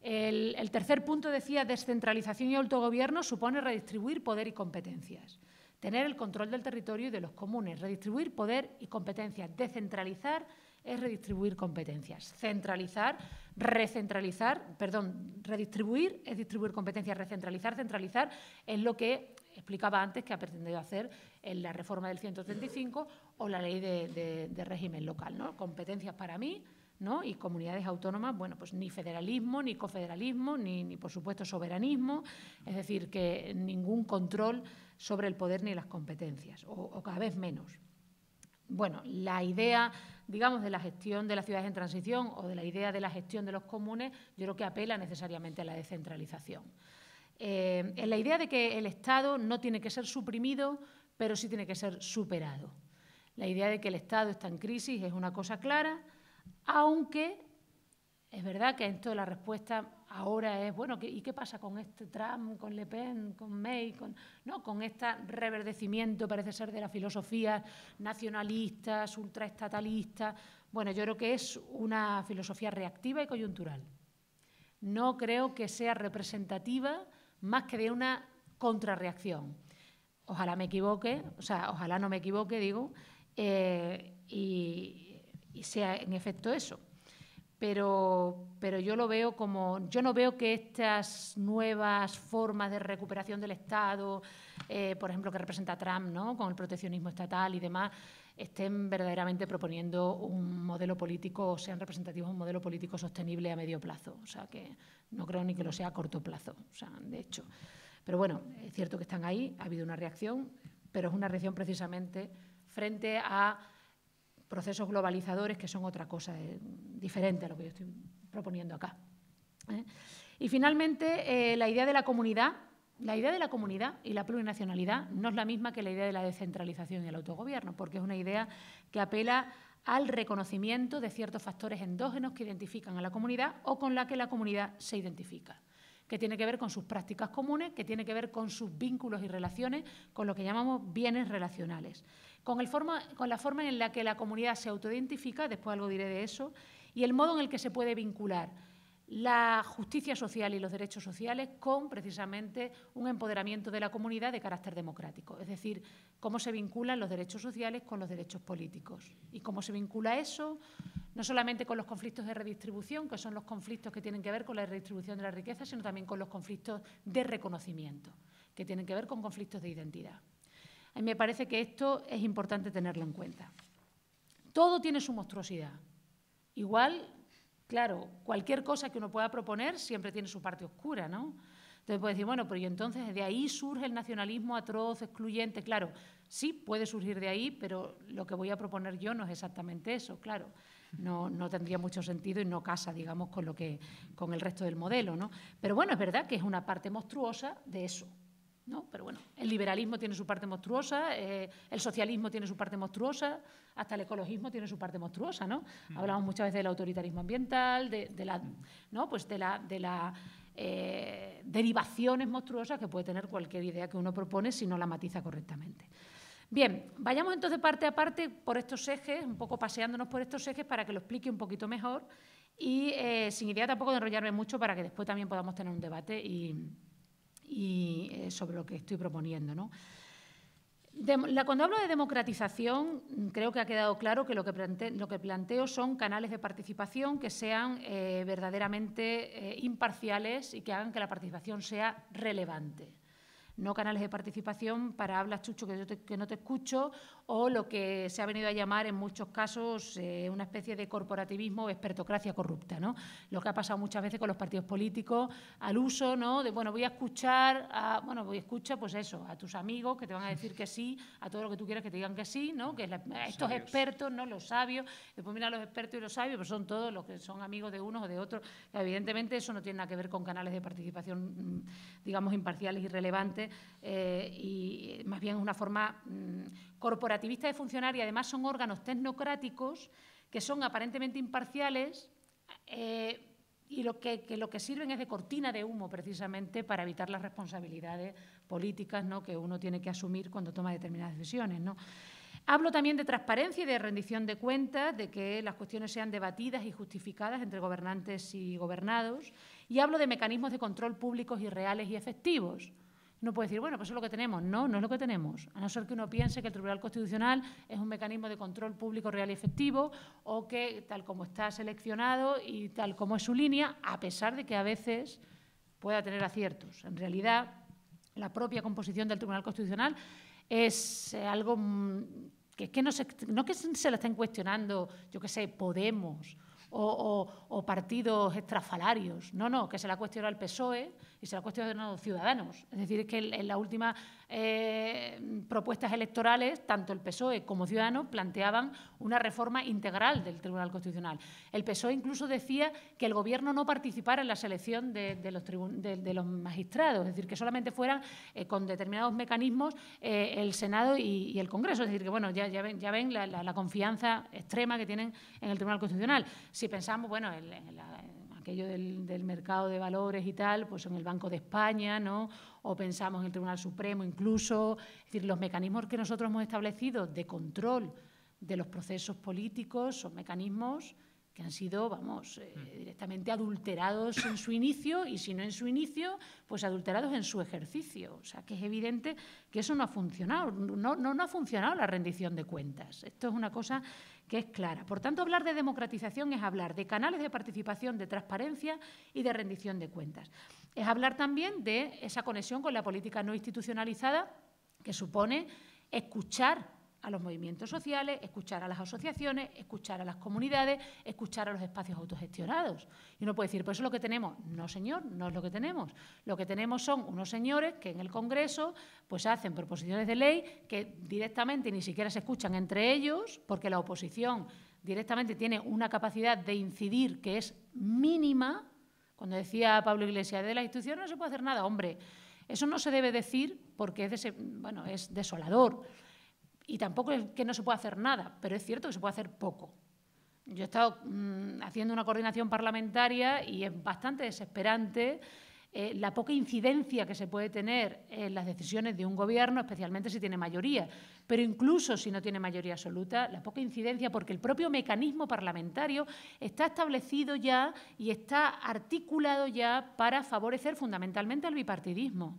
[SPEAKER 3] El, el tercer punto decía descentralización y autogobierno supone redistribuir poder y competencias tener el control del territorio y de los comunes, redistribuir poder y competencias, descentralizar es redistribuir competencias. Centralizar, recentralizar, perdón, redistribuir es distribuir competencias, recentralizar, centralizar es lo que explicaba antes que ha pretendido hacer en la reforma del 135 o la ley de, régimen local, ¿no? Competencias para mí, ¿no? Y comunidades autónomas, bueno, pues ni federalismo, ni cofederalismo, ni, ni, por supuesto soberanismo, es decir, que ningún control sobre el poder ni las competencias, o cada vez menos. Bueno, la idea digamos, de la gestión de las ciudades en transición o de la idea de la gestión de los comunes, yo creo que apela necesariamente a la descentralización. Eh, en la idea de que el Estado no tiene que ser suprimido, pero sí tiene que ser superado. La idea de que el Estado está en crisis es una cosa clara, aunque es verdad que esto la respuesta ahora es, bueno, ¿y qué pasa con este Trump, con Le Pen, con May, con, no, con este reverdecimiento, parece ser, de las filosofías nacionalistas, ultraestatalistas? Bueno, yo creo que es una filosofía reactiva y coyuntural. No creo que sea representativa más que de una contrarreacción. Ojalá me equivoque, o sea, ojalá no me equivoque, digo, eh, y sea en efecto eso pero, pero yo lo veo como, yo no veo que estas nuevas formas de recuperación del Estado, eh, por ejemplo, que representa Trump, ¿no? con el proteccionismo estatal y demás, estén verdaderamente proponiendo un modelo político, o sean representativos de un modelo político sostenible a medio plazo. O sea, que no creo ni que lo sea a corto plazo, o sea, de hecho. Pero bueno, es cierto que están ahí, ha habido una reacción, pero es una reacción precisamente frente a procesos globalizadores, que son otra cosa eh, diferente a lo que yo estoy proponiendo acá. ¿eh? Y finalmente, eh, la idea de la comunidad. La idea de la comunidad y la plurinacionalidad no es la misma que la idea de la descentralización y el autogobierno, porque es una idea que apela al reconocimiento de ciertos factores endógenos que identifican a la comunidad o con la que la comunidad se identifica que tiene que ver con sus prácticas comunes, que tiene que ver con sus vínculos y relaciones, con lo que llamamos bienes relacionales con, la forma en la que la comunidad se autoidentifica, después algo diré de eso, y el modo en el que se puede vincular la justicia social y los derechos sociales con precisamente un empoderamiento de la comunidad de carácter democrático, es decir, cómo se vinculan los derechos sociales con los derechos políticos y cómo se vincula eso no solamente con los conflictos de redistribución, que son los conflictos que tienen que ver con la redistribución de la riqueza, sino también con los conflictos de reconocimiento, que tienen que ver con conflictos de identidad. A mí me parece que esto es importante tenerlo en cuenta. Todo tiene su monstruosidad. Igual, claro, cualquier cosa que uno pueda proponer siempre tiene su parte oscura, ¿no? Entonces puede decir, bueno, pero entonces de ahí surge el nacionalismo atroz, excluyente. Claro, sí, puede surgir de ahí, pero lo que voy a proponer yo no es exactamente eso, claro. No, no, tendría mucho sentido y no casa, digamos, con, lo que, con el resto del modelo. ¿no? Pero bueno, es verdad que es una parte monstruosa de eso. ¿no? Pero bueno, el liberalismo tiene su parte monstruosa, eh, el socialismo tiene su parte monstruosa, hasta el ecologismo tiene su parte monstruosa, ¿no? Mm. Hablamos muchas veces del autoritarismo ambiental, de, las la, mm. Pues de la, de la eh, derivaciones monstruosas que puede tener cualquier idea que uno propone si no la matiza correctamente. Bien, vayamos entonces parte a parte por estos ejes, un poco paseándonos por estos ejes para que lo explique un poquito mejor y eh, sin idea tampoco de enrollarme mucho para que después también podamos tener un debate y, y, eh, sobre lo que estoy proponiendo. cuando hablo de democratización, mm, creo que ha quedado claro que lo que, planteo son canales de participación que sean eh, verdaderamente eh, imparciales y que hagan que la participación sea relevante no canales de participación para hablas chucho que, yo que no te escucho o lo que se ha venido a llamar en muchos casos eh, una especie de corporativismo o expertocracia corrupta, ¿no? Lo que ha pasado muchas veces con los partidos políticos al uso, ¿no? De, bueno, voy a escuchar, a, bueno, voy a escuchar, pues eso, a tus amigos que te van a decir que sí, a todo lo que tú quieras que te digan que sí, ¿no? Que estos expertos, ¿no? Los sabios, después mira los expertos y los sabios, pues son todos los que son amigos de unos o de otros. Evidentemente eso no tiene nada que ver con canales de participación, mm, digamos, imparciales y relevantes eh, y más bien una forma mm, corporativista de funcionar y además son órganos tecnocráticos que son aparentemente imparciales eh, y lo que, que, lo que sirven es de cortina de humo precisamente para evitar las responsabilidades políticas ¿no? que uno tiene que asumir cuando toma determinadas decisiones. ¿no? Hablo también de transparencia y de rendición de cuentas, de que las cuestiones sean debatidas y justificadas entre gobernantes y gobernados, y hablo de mecanismos de control públicos y reales y efectivos no puede decir, bueno, pues eso es lo que tenemos. No, no es lo que tenemos. A no ser que uno piense que el Tribunal Constitucional es un mecanismo de control público real y efectivo o que, tal como está seleccionado y tal como es su línea, a pesar de que a veces pueda tener aciertos. En realidad, la propia composición del Tribunal Constitucional es eh, algo mm, que, no, se, que se la estén cuestionando, yo qué sé, Podemos o, partidos extrafalarios No, no, que se la cuestiona el PSOE y se lo ha cuestionado Ciudadanos. Es decir, que en, las últimas eh, propuestas electorales, tanto el PSOE como Ciudadanos planteaban una reforma integral del Tribunal Constitucional. El PSOE incluso decía que el Gobierno no participara en la selección de, los, de, los, magistrados, es decir, que solamente fueran eh, con determinados mecanismos eh, el Senado y, el Congreso. Es decir, que bueno, ya, ya ven, ya ven la, confianza extrema que tienen en el Tribunal Constitucional. Si pensamos, bueno, en la, aquello del, mercado de valores y tal, pues en el Banco de España, ¿no? O pensamos en el Tribunal Supremo incluso. Es decir, los mecanismos que nosotros hemos establecido de control de los procesos políticos son mecanismos que han sido, vamos, eh, mm. directamente adulterados en su inicio y si no en su inicio, pues adulterados en su ejercicio. O sea, que es evidente que eso no ha funcionado, no, no, no ha funcionado la rendición de cuentas. Esto es una cosa que es clara. Por tanto, hablar de democratización es hablar de canales de participación, de transparencia y de rendición de cuentas. Es hablar también de esa conexión con la política no institucionalizada que supone escuchar a los movimientos sociales, escuchar a las asociaciones, escuchar a las comunidades, escuchar a los espacios autogestionados. Y uno puede decir, pues eso es lo que tenemos. No, señor, no es lo que tenemos. Lo que tenemos son unos señores que en el Congreso pues hacen proposiciones de ley que directamente ni siquiera se escuchan entre ellos, porque la oposición directamente tiene una capacidad de incidir que es mínima. Cuando decía Pablo Iglesias, de la institución no se puede hacer nada. Hombre, eso no se debe decir porque es, bueno, es desolador. Y tampoco es que no se pueda hacer nada, pero es cierto que se puede hacer poco. Yo he estado mm, haciendo una coordinación parlamentaria y es bastante desesperante eh, la poca incidencia que se puede tener en las decisiones de un gobierno, especialmente si tiene mayoría, pero incluso si no tiene mayoría absoluta, la poca incidencia porque el propio mecanismo parlamentario está establecido ya y está articulado ya para favorecer fundamentalmente al bipartidismo.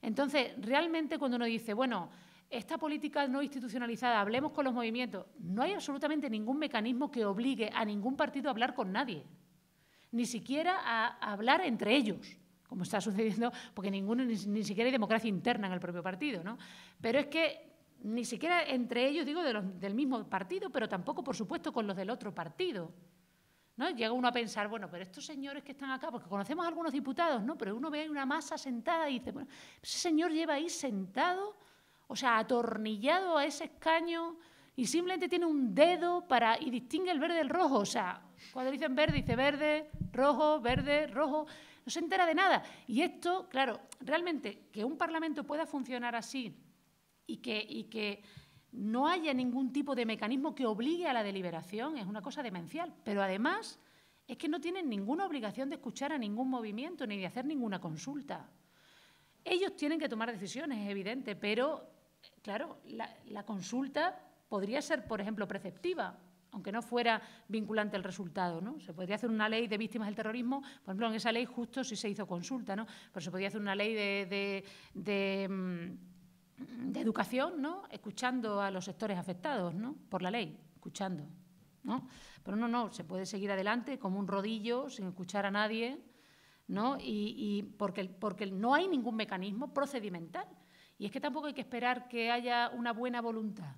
[SPEAKER 3] Entonces, realmente cuando uno dice, bueno, esta política no institucionalizada, hablemos con los movimientos, no hay absolutamente ningún mecanismo que obligue a ningún partido a hablar con nadie, ni siquiera a, hablar entre ellos como está sucediendo, porque ninguno, ni, siquiera hay democracia interna en el propio partido, ¿no? Pero es que ni siquiera entre ellos, digo, del mismo partido, pero tampoco, por supuesto, con los del otro partido. ¿no? Llega uno a pensar, bueno, pero estos señores que están acá, porque conocemos a algunos diputados, ¿no? Pero uno ve una masa sentada y dice, bueno, ese señor lleva ahí sentado o sea, atornillado a ese escaño y simplemente tiene un dedo para y distingue el verde del rojo. O sea, cuando dicen verde, dice verde, rojo, verde, rojo, no se entera de nada. Y esto, claro, realmente que un Parlamento pueda funcionar así y que, y que no haya ningún tipo de mecanismo que obligue a la deliberación es una cosa demencial. Pero además es que no tienen ninguna obligación de escuchar a ningún movimiento ni de hacer ninguna consulta. Ellos tienen que tomar decisiones, es evidente, pero claro, la, consulta podría ser, por ejemplo, preceptiva, aunque no fuera vinculante el resultado, ¿no? Se podría hacer una ley de víctimas del terrorismo, por ejemplo, en esa ley justo si se hizo consulta, ¿no? Pero se podría hacer una ley de, de, mm, educación, ¿no? Escuchando a los sectores afectados, ¿no? Por la ley, escuchando, ¿no? Pero no, no, se puede seguir adelante como un rodillo, sin escuchar a nadie, ¿no? y porque no hay ningún mecanismo procedimental y es que tampoco hay que esperar que haya una buena voluntad,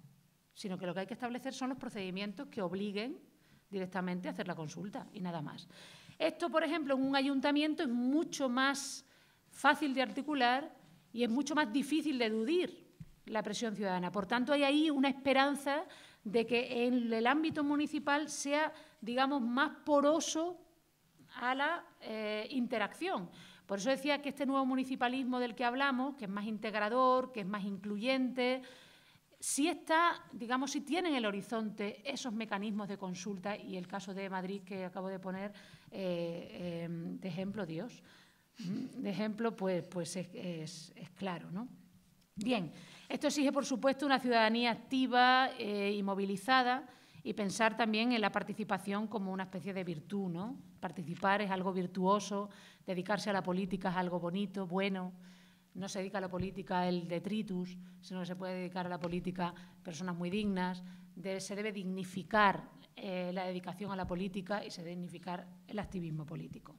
[SPEAKER 3] sino que lo que hay que establecer son los procedimientos que obliguen directamente a hacer la consulta y nada más. Esto, por ejemplo, en un ayuntamiento es mucho más fácil de articular y es mucho más difícil de dudir la presión ciudadana. Por tanto, hay ahí una esperanza de que en el ámbito municipal sea, digamos, más poroso a la eh, interacción. Por eso decía que este nuevo municipalismo del que hablamos, que es más integrador, que es más incluyente, si está, digamos, si tiene en el horizonte esos mecanismos de consulta y el caso de Madrid que acabo de poner eh, em, de ejemplo, Dios, de ejemplo, pues, pues es, claro, ¿no? Bien, esto exige, por supuesto, una ciudadanía activa eh, y movilizada y pensar también en la participación como una especie de virtud, ¿no? Participar es algo virtuoso, dedicarse a la política es algo bonito, bueno. No se dedica a la política el detritus, sino que se puede dedicar a la política personas muy dignas. se debe dignificar eh, la dedicación a la política y se debe dignificar el activismo político.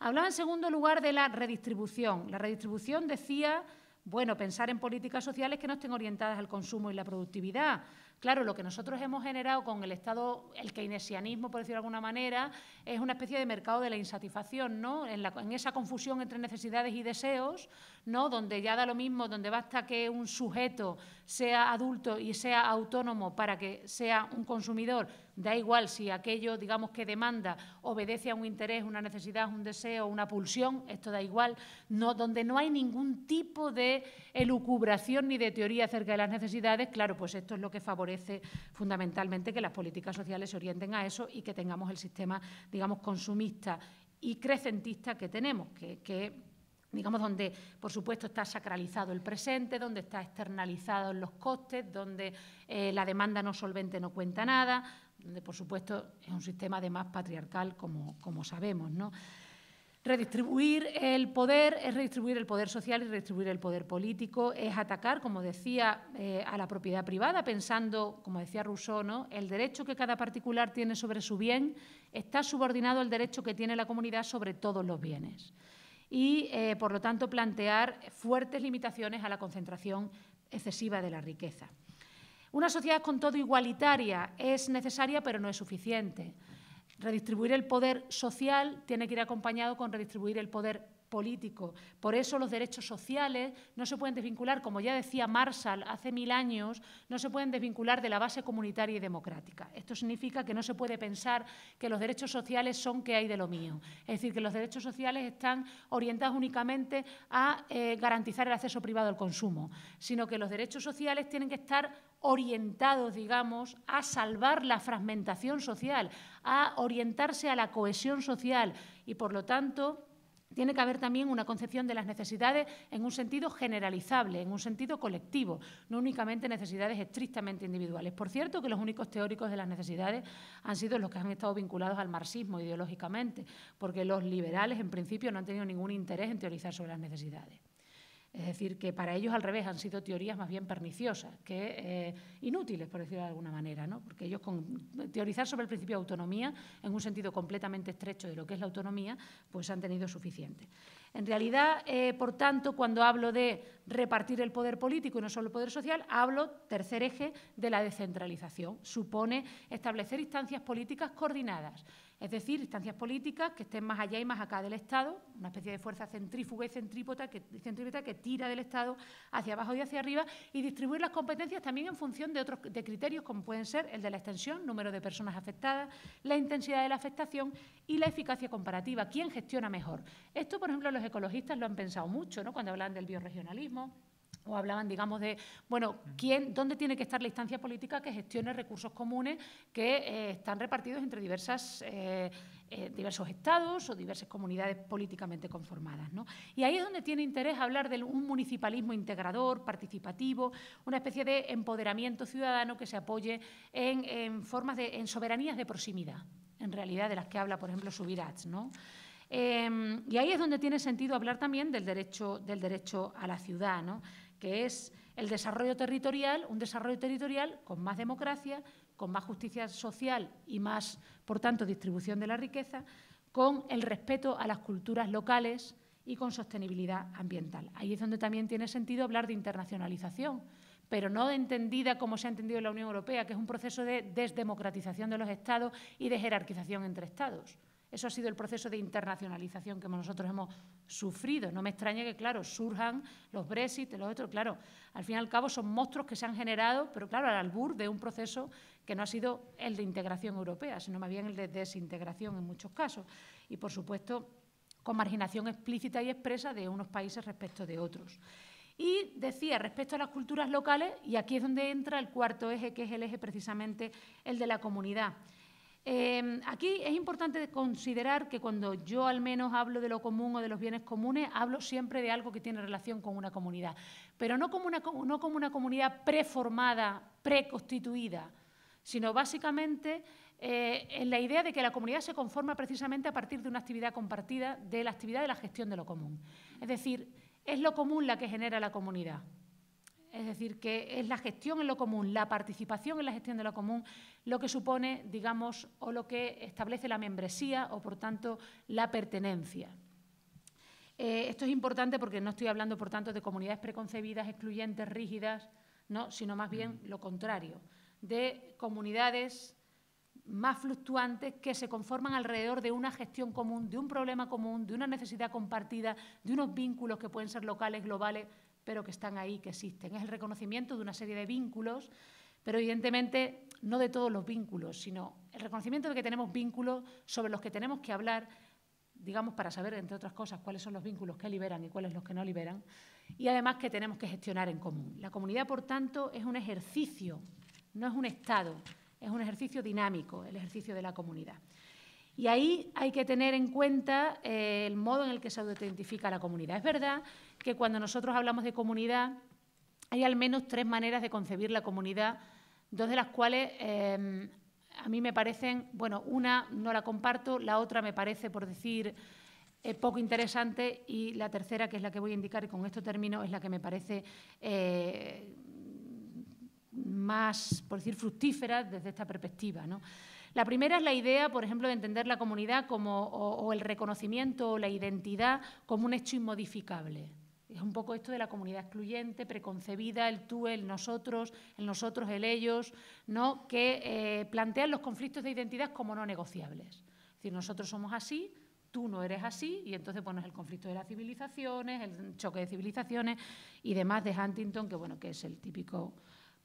[SPEAKER 3] Hablaba en segundo lugar de la redistribución. La redistribución decía, bueno, pensar en políticas sociales que no estén orientadas al consumo y la productividad, Claro, lo que nosotros hemos generado con el Estado, el keynesianismo, por decirlo de alguna manera, es una especie de mercado de la insatisfacción, ¿no? En, en esa confusión entre necesidades y deseos, ¿no? Donde ya da lo mismo, donde basta que un sujeto sea adulto y sea autónomo para que sea un consumidor Da igual si aquello, digamos, que demanda obedece a un interés, una necesidad, un deseo, una pulsión, esto da igual, donde no hay ningún tipo de elucubración ni de teoría acerca de las necesidades, claro, pues esto es lo que favorece fundamentalmente que las políticas sociales se orienten a eso y que tengamos el sistema, digamos, consumista y crecentista que tenemos, que, digamos, donde, por supuesto, está sacralizado el presente, donde está externalizados los costes, donde eh, la demanda no solvente no cuenta nada, donde por supuesto es un sistema además patriarcal como, sabemos. Redistribuir el poder es redistribuir el poder social y redistribuir el poder político, es atacar, como decía, eh, a la propiedad privada, pensando, como decía Rousseau, ¿no? el derecho que cada particular tiene sobre su bien está subordinado al derecho que tiene la comunidad sobre todos los bienes. Y, eh, por lo tanto, plantear fuertes limitaciones a la concentración excesiva de la riqueza. Una sociedad con todo igualitaria es necesaria, pero no es suficiente. Redistribuir el poder social tiene que ir acompañado con redistribuir el poder político. Por eso los derechos sociales no se pueden desvincular, como ya decía Marshall hace mil años, no se pueden desvincular de la base comunitaria y democrática. Esto significa que no se puede pensar que los derechos sociales son que hay de lo mío. Es decir, que los derechos sociales están orientados únicamente a eh, garantizar el acceso privado al consumo, sino que los derechos sociales tienen que estar orientados, digamos, a salvar la fragmentación social, a orientarse a la cohesión social y, por lo tanto, tiene que haber también una concepción de las necesidades en un sentido generalizable, en un sentido colectivo, no únicamente necesidades estrictamente individuales. Por cierto, que los únicos teóricos de las necesidades han sido los que han estado vinculados al marxismo ideológicamente, porque los liberales, en principio, no han tenido ningún interés en teorizar sobre las necesidades. Es decir, que para ellos al revés han sido teorías más bien perniciosas, que eh, inútiles, por decirlo de alguna manera, ¿no? porque ellos con, teorizar sobre el principio de autonomía en un sentido completamente estrecho de lo que es la autonomía, pues han tenido suficiente. En realidad, eh, por tanto, cuando hablo de repartir el poder político y no solo el poder social, hablo, tercer eje, de la descentralización. Supone establecer instancias políticas coordinadas es decir, instancias políticas que estén más allá y más acá del Estado, una especie de fuerza centrífuga y centrípeta que tira del Estado hacia abajo y hacia arriba, y distribuir las competencias también en función de otros de criterios como pueden ser el de la extensión, número de personas afectadas, la intensidad de la afectación y la eficacia comparativa, quién gestiona mejor. Esto, por ejemplo, los ecologistas lo han pensado mucho, ¿no? cuando hablan del bioregionalismo o hablaban, digamos, de, bueno, ¿dónde tiene que estar la instancia política que gestione recursos comunes que eh, están repartidos entre eh, eh, diversos estados o diversas comunidades políticamente conformadas? Y ahí es donde tiene interés hablar de un municipalismo integrador, participativo, una especie de empoderamiento ciudadano que se apoye en, formas de, en soberanías de proximidad, en realidad, de las que habla, por ejemplo, Subirats, em, y ahí es donde tiene sentido hablar también del derecho, del derecho a la ciudad, ¿no? que es el desarrollo territorial, un desarrollo territorial con más democracia, con más justicia social y más, por tanto, distribución de la riqueza, con el respeto a las culturas locales y con sostenibilidad ambiental. Ahí es donde también tiene sentido hablar de internacionalización, pero no entendida como se ha entendido en la Unión Europea, que es un proceso de desdemocratización de los Estados y de jerarquización entre Estados. Eso ha sido el proceso de internacionalización que nosotros hemos sufrido. No me extraña que, claro, surjan los Brexit, los otros, claro, al fin y al cabo son monstruos que se han generado, pero claro, al albur de un proceso que no ha sido el de integración europea, sino más bien el de desintegración en muchos casos. Y, por supuesto, con marginación explícita y expresa de unos países respecto de otros. Y decía, respecto a las culturas locales, y aquí es donde entra el cuarto eje, que es el eje precisamente el de la comunidad. Em, aquí es importante considerar que cuando yo al menos hablo de lo común o de los bienes comunes, hablo siempre de algo que tiene relación con una comunidad, pero no como una, comunidad preformada, preconstituida, sino básicamente eh, en la idea de que la comunidad se conforma precisamente a partir de una actividad compartida, de la actividad de la gestión de lo común. Es decir, es lo común la que genera la comunidad. Es decir, que es la gestión en lo común, la participación en la gestión de lo común, lo que supone, digamos, o lo que establece la membresía o, por tanto, la pertenencia. Eh, esto es importante porque no estoy hablando, por tanto, de comunidades preconcebidas, excluyentes, rígidas, no, sino más bien lo contrario, de comunidades más fluctuantes que se conforman alrededor de una gestión común, de un problema común, de una necesidad compartida, de unos vínculos que pueden ser locales, globales, pero que están ahí, que existen. Es el reconocimiento de una serie de vínculos, pero evidentemente no de todos los vínculos, sino el reconocimiento de que tenemos vínculos sobre los que tenemos que hablar, digamos, para saber, entre otras cosas, cuáles son los vínculos que liberan y cuáles los que no liberan, y además que tenemos que gestionar en común. La comunidad, por tanto, es un ejercicio, no es un estado, es un ejercicio dinámico, el ejercicio de la comunidad. Y ahí hay que tener en cuenta eh, el modo en el que se autentifica la comunidad. Es verdad que cuando nosotros hablamos de comunidad, hay al menos tres maneras de concebir la comunidad, dos de las cuales em, a mí me parecen, bueno, una no la comparto, la otra me parece, por decir, eh, poco interesante y la tercera, que es la que voy a indicar y con esto termino, es la que me parece eh, más, por decir, fructífera desde esta perspectiva. ¿no? La primera es la idea, por ejemplo, de entender la comunidad como, o, el reconocimiento o la identidad como un hecho inmodificable. Es un poco esto de la comunidad excluyente, preconcebida, el tú, el nosotros, el nosotros, el ellos, ¿no? que eh, plantean los conflictos de identidad como no negociables. Es decir, nosotros somos así, tú no eres así, y entonces bueno, es el conflicto de las civilizaciones, el choque de civilizaciones y demás de Huntington, que bueno, que es el típico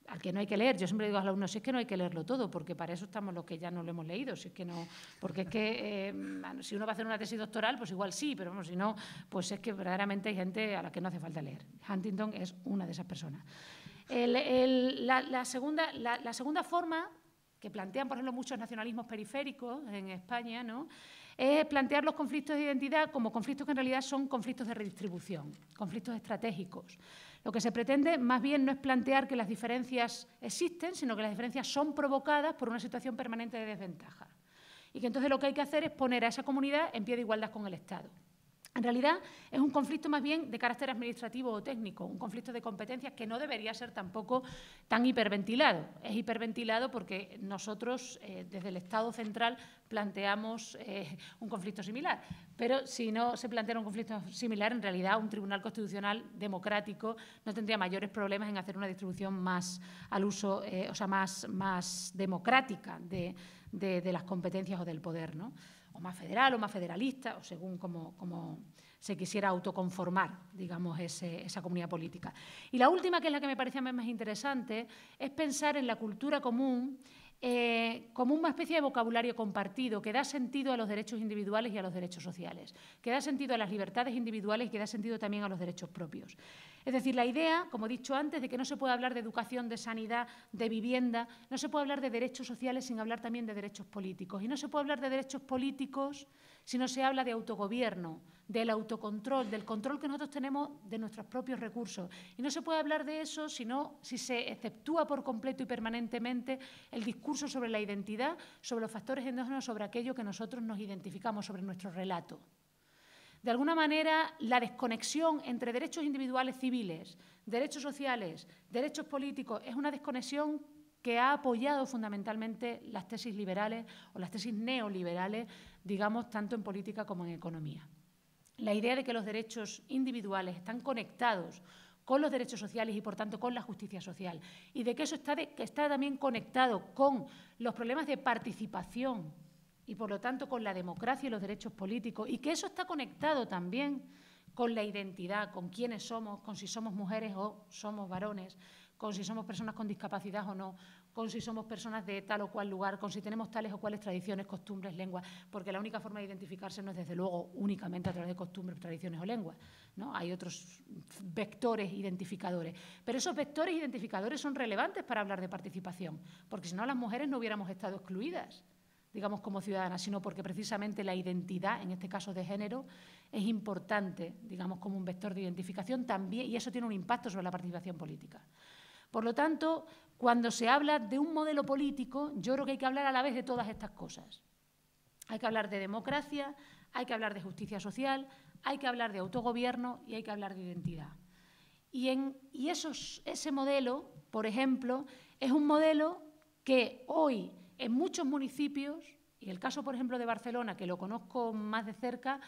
[SPEAKER 3] al que no hay que leer. Yo siempre digo a los alumnos, si es que no hay que leerlo todo, porque para eso estamos los que ya no lo hemos leído, si es que no, porque es que eh, si uno va a hacer una tesis doctoral, pues igual sí, pero vamos, si no, pues es que verdaderamente hay gente a la que no hace falta leer. Huntington es una de esas personas. la, segunda, segunda forma que plantean, por ejemplo, muchos nacionalismos periféricos en España, ¿no? es plantear los conflictos de identidad como conflictos que en realidad son conflictos de redistribución, conflictos estratégicos. Lo que se pretende más bien no es plantear que las diferencias existen, sino que las diferencias son provocadas por una situación permanente de desventaja. Y que entonces lo que hay que hacer es poner a esa comunidad en pie de igualdad con el Estado. En realidad es un conflicto más bien de carácter administrativo o técnico, un conflicto de competencias que no debería ser tampoco tan hiperventilado. Es hiperventilado porque nosotros eh, desde el Estado central planteamos eh, un conflicto similar, pero si no se plantea un conflicto similar, en realidad un tribunal constitucional democrático no tendría mayores problemas en hacer una distribución más al uso, eh, o sea, más, más democrática de, de, las competencias o del poder, ¿no? o más federal o más federalista, o según como, se quisiera autoconformar, digamos, esa comunidad política. Y la última, que es la que me parece a mí más interesante, es pensar en la cultura común eh, como una especie de vocabulario compartido que da sentido a los derechos individuales y a los derechos sociales, que da sentido a las libertades individuales y que da sentido también a los derechos propios. Es decir, la idea, como he dicho antes, de que no se puede hablar de educación, de sanidad, de vivienda, no se puede hablar de derechos sociales sin hablar también de derechos políticos. Y no se puede hablar de derechos políticos si no se habla de autogobierno, del autocontrol, del control que nosotros tenemos de nuestros propios recursos. Y no se puede hablar de eso si, no, si se exceptúa por completo y permanentemente el discurso sobre la identidad, sobre los factores endógenos, sobre aquello que nosotros nos identificamos, sobre nuestro relato de alguna manera, la desconexión entre derechos individuales civiles, derechos sociales, derechos políticos, es una desconexión que ha apoyado fundamentalmente las tesis liberales o las tesis neoliberales, digamos, tanto en política como en economía. La idea de que los derechos individuales están conectados con los derechos sociales y, por tanto, con la justicia social, y de que eso está, que está también conectado con los problemas de participación y por lo tanto con la democracia y los derechos políticos, y que eso está conectado también con la identidad, con quiénes somos, con si somos mujeres o somos varones, con si somos personas con discapacidad o no, con si somos personas de tal o cual lugar, con si tenemos tales o cuales tradiciones, costumbres, lenguas, porque la única forma de identificarse no es desde luego únicamente a través de costumbres, tradiciones o lenguas, ¿no? Hay otros vectores identificadores, pero esos vectores identificadores son relevantes para hablar de participación, porque si no las mujeres no hubiéramos estado excluidas digamos, como ciudadana, sino porque precisamente la identidad, en este caso de género, es importante, digamos, como un vector de identificación también, y eso tiene un impacto sobre la participación política. Por lo tanto, cuando se habla de un modelo político, yo creo que hay que hablar a la vez de todas estas cosas. Hay que hablar de democracia, hay que hablar de justicia social, hay que hablar de autogobierno y hay que hablar de identidad. Y, en, ese modelo, por ejemplo, es un modelo que hoy en muchos municipios, y el caso, por ejemplo, de Barcelona, que lo conozco más de cerca,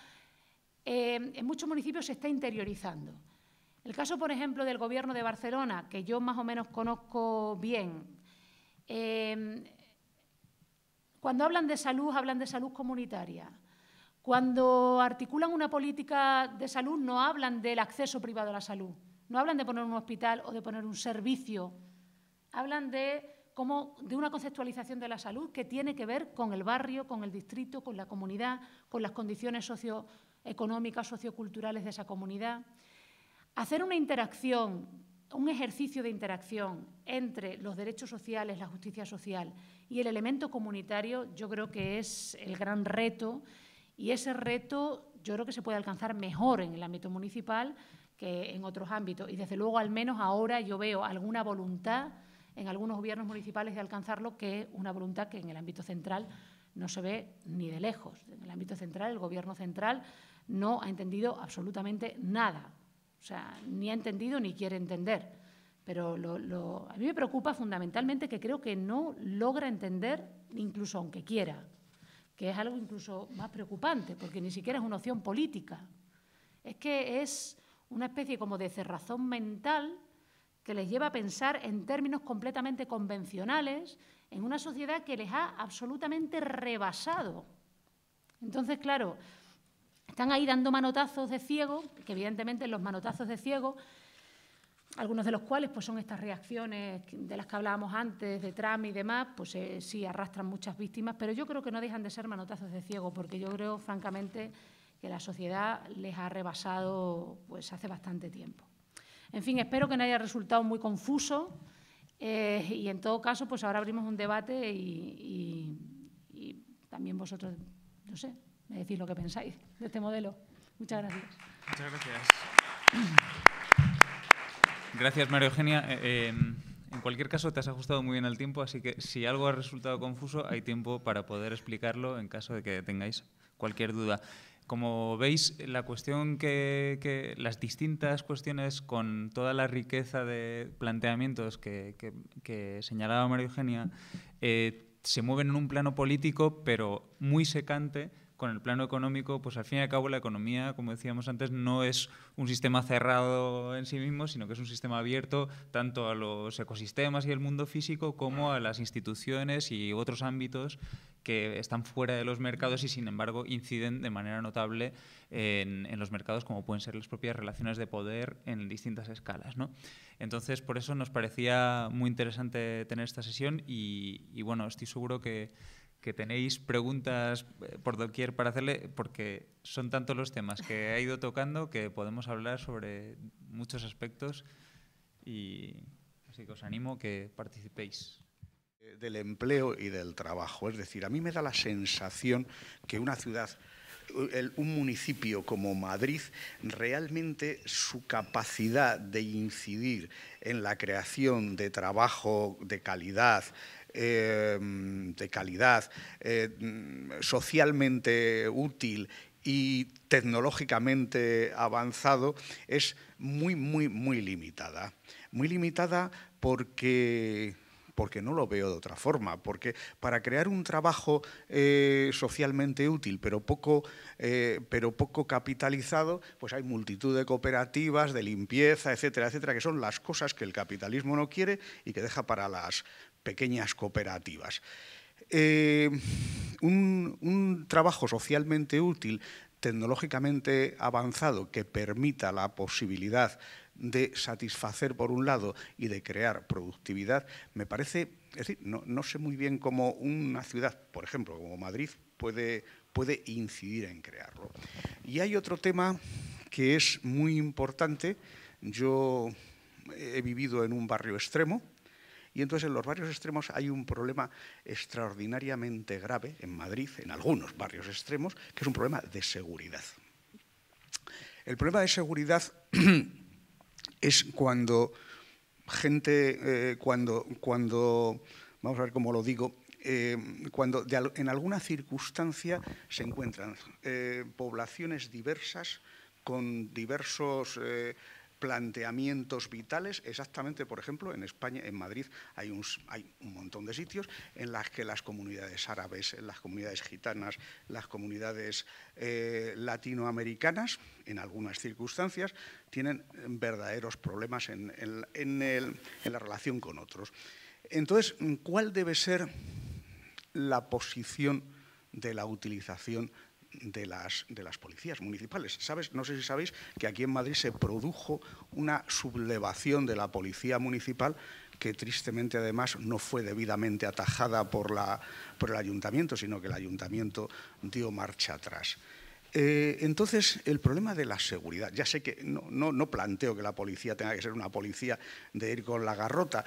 [SPEAKER 3] eh, en muchos municipios se está interiorizando. El caso, por ejemplo, del Gobierno de Barcelona, que yo más o menos conozco bien, eh, cuando hablan de salud, hablan de salud comunitaria. Cuando articulan una política de salud, no hablan del acceso privado a la salud, no hablan de poner un hospital o de poner un servicio, hablan de como de una conceptualización de la salud que tiene que ver con el barrio, con el distrito, con la comunidad, con las condiciones socioeconómicas, socioculturales de esa comunidad. Hacer una interacción, un ejercicio de interacción entre los derechos sociales, la justicia social y el elemento comunitario, yo creo que es el gran reto y ese reto yo creo que se puede alcanzar mejor en el ámbito municipal que en otros ámbitos. Y desde luego, al menos ahora yo veo alguna voluntad en algunos gobiernos municipales de alcanzarlo, que es una voluntad que en el ámbito central no se ve ni de lejos. En el ámbito central, el Gobierno central no ha entendido absolutamente nada. O sea, ni ha entendido ni quiere entender. Pero a mí me preocupa fundamentalmente que creo que no logra entender, incluso aunque quiera, que es algo incluso más preocupante, porque ni siquiera es una opción política. Es que es una especie como de cerrazón mental que les lleva a pensar en términos completamente convencionales, en una sociedad que les ha absolutamente rebasado. Entonces, claro, están ahí dando manotazos de ciego, que evidentemente los manotazos de ciego, algunos de los cuales pues, son estas reacciones de las que hablábamos antes, de Trump y demás, pues eh, sí arrastran muchas víctimas, pero yo creo que no dejan de ser manotazos de ciego, porque yo creo, francamente, que la sociedad les ha rebasado pues, hace bastante tiempo. En fin, espero que no haya resultado muy confuso eh, y, en todo caso, pues ahora abrimos un debate y, también vosotros, no sé, me decís lo que pensáis de este modelo. Muchas gracias. Muchas
[SPEAKER 2] gracias. Gracias, María Eugenia. Eh, em, en cualquier caso, te has ajustado muy bien al tiempo, así que si algo ha resultado confuso, hay tiempo para poder explicarlo en caso de que tengáis cualquier duda. Como veis, la cuestión que, las distintas cuestiones con toda la riqueza de planteamientos que, señalaba María Eugenia eh, se mueven en un plano político, pero muy secante con el plano económico, pues al fin y al cabo la economía, como decíamos antes, no es un sistema cerrado en sí mismo, sino que es un sistema abierto tanto a los ecosistemas y el mundo físico como a las instituciones y otros ámbitos que están fuera de los mercados y sin embargo inciden de manera notable en, los mercados, como pueden ser las propias relaciones de poder en distintas escalas. ¿no? Entonces, por eso nos parecía muy interesante tener esta sesión y bueno, estoy seguro que que tenéis preguntas eh, por doquier para hacerle, porque son tantos los temas que ha ido tocando que podemos hablar sobre muchos aspectos y así que os animo que participéis.
[SPEAKER 4] Eh, del empleo y del trabajo, es decir, a mí me da la sensación que una ciudad un municipio como Madrid, realmente su capacidad de incidir en la creación de trabajo de calidad, Em, de calidad, em, socialmente útil y tecnológicamente avanzado es muy, muy, muy limitada. Muy limitada porque porque no lo veo de otra forma, porque para crear un trabajo eh, socialmente útil, pero poco, eh, pero poco capitalizado, pues hay multitud de cooperativas, de limpieza, etcétera, etcétera, que son las cosas que el capitalismo no quiere y que deja para las, pequeñas cooperativas. Eh, un, trabajo socialmente útil, tecnológicamente avanzado, que permita la posibilidad de satisfacer por un lado y de crear productividad, me parece, es decir, no, sé muy bien cómo una ciudad, por ejemplo, como Madrid, puede, puede incidir en crearlo. Y hay otro tema que es muy importante. Yo he vivido en un barrio extremo, y entonces en los barrios extremos hay un problema extraordinariamente grave en Madrid, en algunos barrios extremos, que es un problema de seguridad. El problema de seguridad es cuando gente, eh, cuando, cuando, vamos a ver cómo lo digo, eh, cuando en alguna circunstancia se encuentran eh, poblaciones diversas con diversos planteamientos vitales, exactamente, por ejemplo, en España, en Madrid hay un, montón de sitios en las que las comunidades árabes, las comunidades gitanas, las comunidades eh, latinoamericanas, en algunas circunstancias, tienen verdaderos problemas en la relación con otros. Entonces, ¿cuál debe ser la posición de la utilización de las, de las policías municipales. ¿Sabes? No sé si sabéis que aquí en Madrid se produjo una sublevación de la policía municipal que tristemente además no fue debidamente atajada por, la, por el ayuntamiento, sino que el ayuntamiento dio marcha atrás. Eh, entonces, el problema de la seguridad, ya sé que no, no, no, planteo que la policía tenga que ser una policía de ir con la garrota,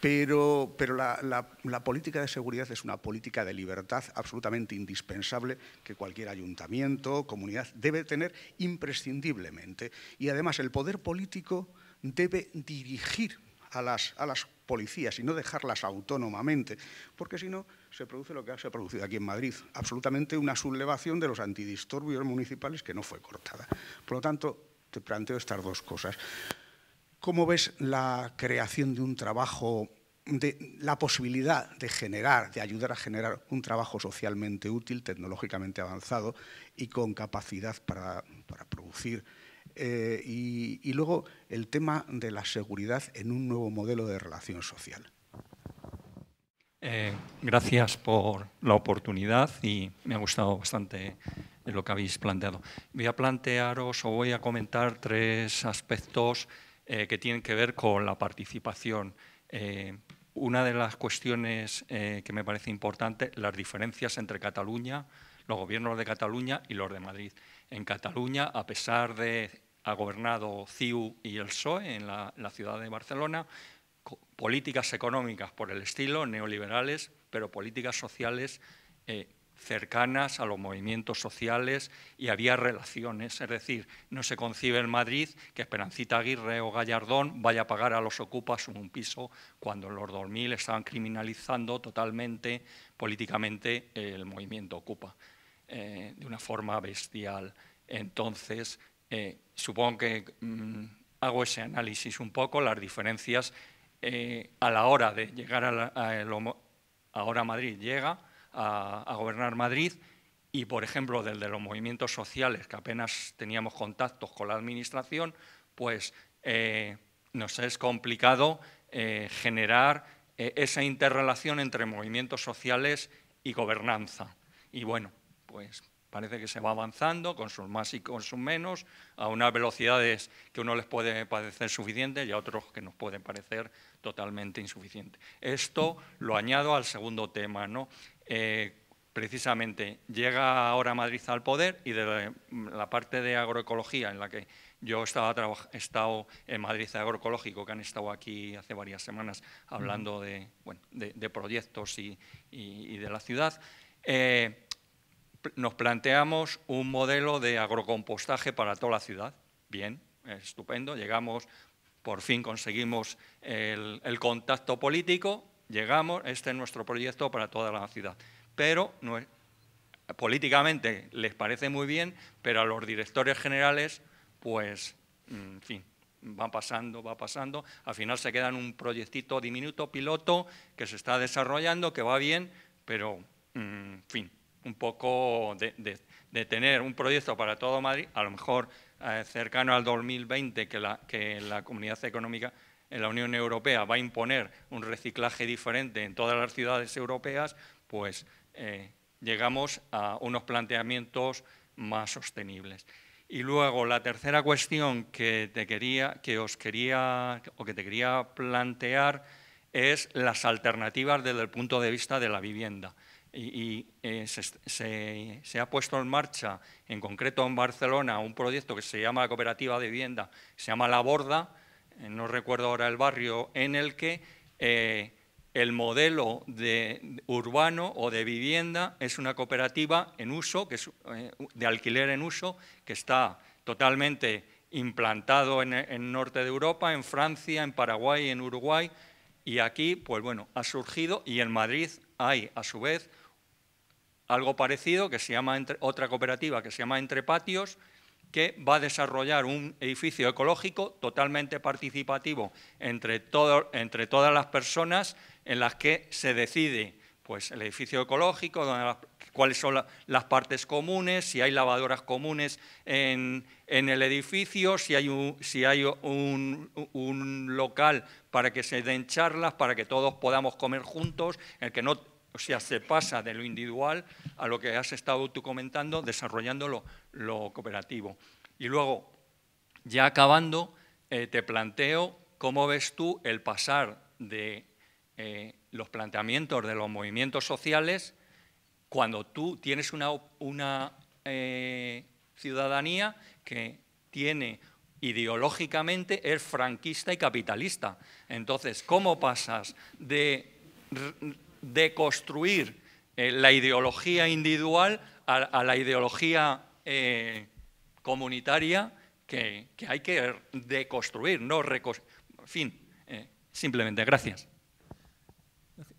[SPEAKER 4] pero, pero la, política de seguridad es una política de libertad absolutamente indispensable que cualquier ayuntamiento, comunidad debe tener imprescindiblemente. Y además el poder político debe dirigir a las, a las policías y no dejarlas autónomamente, porque si no se produce lo que se ha producido aquí en Madrid, absolutamente una sublevación de los antidisturbios municipales que no fue cortada. Por lo tanto, te planteo estas dos cosas. ¿Cómo ves la creación de un trabajo, de la posibilidad de generar, de ayudar a generar un trabajo socialmente útil, tecnológicamente avanzado y con capacidad para, producir? Eh, y, luego el tema de la seguridad en un nuevo modelo de relación social.
[SPEAKER 5] Eh, gracias por la oportunidad y me ha gustado bastante lo que habéis planteado. Voy a plantearos o voy a comentar tres aspectos eh, que tienen que ver con la participación. Eh, una de las cuestiones eh, que me parece importante, las diferencias entre Cataluña, los gobiernos de Cataluña y los de Madrid. En Cataluña, a pesar de ha gobernado CIU y el PSOE en la, ciudad de Barcelona, políticas económicas por el estilo, neoliberales, pero políticas sociales cercanas a los movimientos sociales y había relaciones, es decir, no se concibe en Madrid que Esperancita Aguirre o Gallardón vaya a pagar a los ocupas un piso cuando en los 2000 estaban criminalizando totalmente políticamente el movimiento ocupa eh, de una forma bestial. Entonces, eh, supongo que mm, hago ese análisis un poco, las diferencias eh, a la hora de llegar a, ahora Madrid llega a, gobernar Madrid y, por ejemplo, desde los movimientos sociales, que apenas teníamos contactos con la administración, pues eh, nos es complicado eh, generar eh, esa interrelación entre movimientos sociales y gobernanza. Y bueno, pues parece que se va avanzando con sus más y con sus menos, a unas velocidades que uno les puede parecer suficiente y a otros que nos pueden parecer totalmente insuficientes. Esto lo añado al segundo tema, ¿no? Eh, precisamente llega ahora Madrid al poder y de la parte de agroecología en la que yo estaba he estado en Madrid Agroecológico, que han estado aquí hace varias semanas hablando de, proyectos y, de la ciudad. Eh, nos planteamos un modelo de agrocompostaje para toda la ciudad. Bien, estupendo. Llegamos, por fin conseguimos el contacto político, llegamos, este es nuestro proyecto para toda la ciudad. Pero políticamente les parece muy bien, pero a los directores generales, pues, en fin, va pasando, va pasando. Al final se queda en un proyectito diminuto, piloto, que se está desarrollando, que va bien, pero, en fin, un poco de, tener un proyecto para todo Madrid, a lo mejor eh, cercano al 2020, que la, que la comunidad económica en la Unión Europea va a imponer un reciclaje diferente en todas las ciudades europeas, pues eh, llegamos a unos planteamientos más sostenibles. Y luego la tercera cuestión que te quería, que os quería o que te quería plantear es las alternativas desde el punto de vista de la vivienda. Y, eh, se, se, ha puesto en marcha, en concreto en Barcelona, un proyecto que se llama la Cooperativa de Vivienda, se llama La Borda, eh, no recuerdo ahora el barrio, en el que eh, el modelo urbano o de vivienda es una cooperativa en uso, que es, eh, de alquiler en uso, que está totalmente implantado en el norte de Europa, en Francia, en Paraguay, en Uruguay, y aquí, pues bueno, ha surgido, y en Madrid hay, a su vez, algo parecido que se llama entre, otra cooperativa que se llama Entre Patios, que va a desarrollar un edificio ecológico totalmente participativo entre, todo, entre todas las personas en las que se decide pues, el edificio ecológico, donde cuáles son las partes comunes, si hay lavadoras comunes en, el edificio, si hay, un, si hay un, un, local para que se den charlas, para que todos podamos comer juntos, en el que no, o sea, se pasa de lo individual a lo que has estado tú comentando, desarrollando lo, cooperativo. Y luego, ya acabando, eh, te planteo cómo ves tú el pasar de eh, los planteamientos de los movimientos sociales cuando tú tienes una, eh, ciudadanía que tiene ideológicamente el franquista y capitalista. Entonces, ¿cómo pasas de deconstruir construir eh, la ideología individual a, la ideología eh, comunitaria que, que, hay que deconstruir, no reconstruir. En fin, eh, simplemente, gracias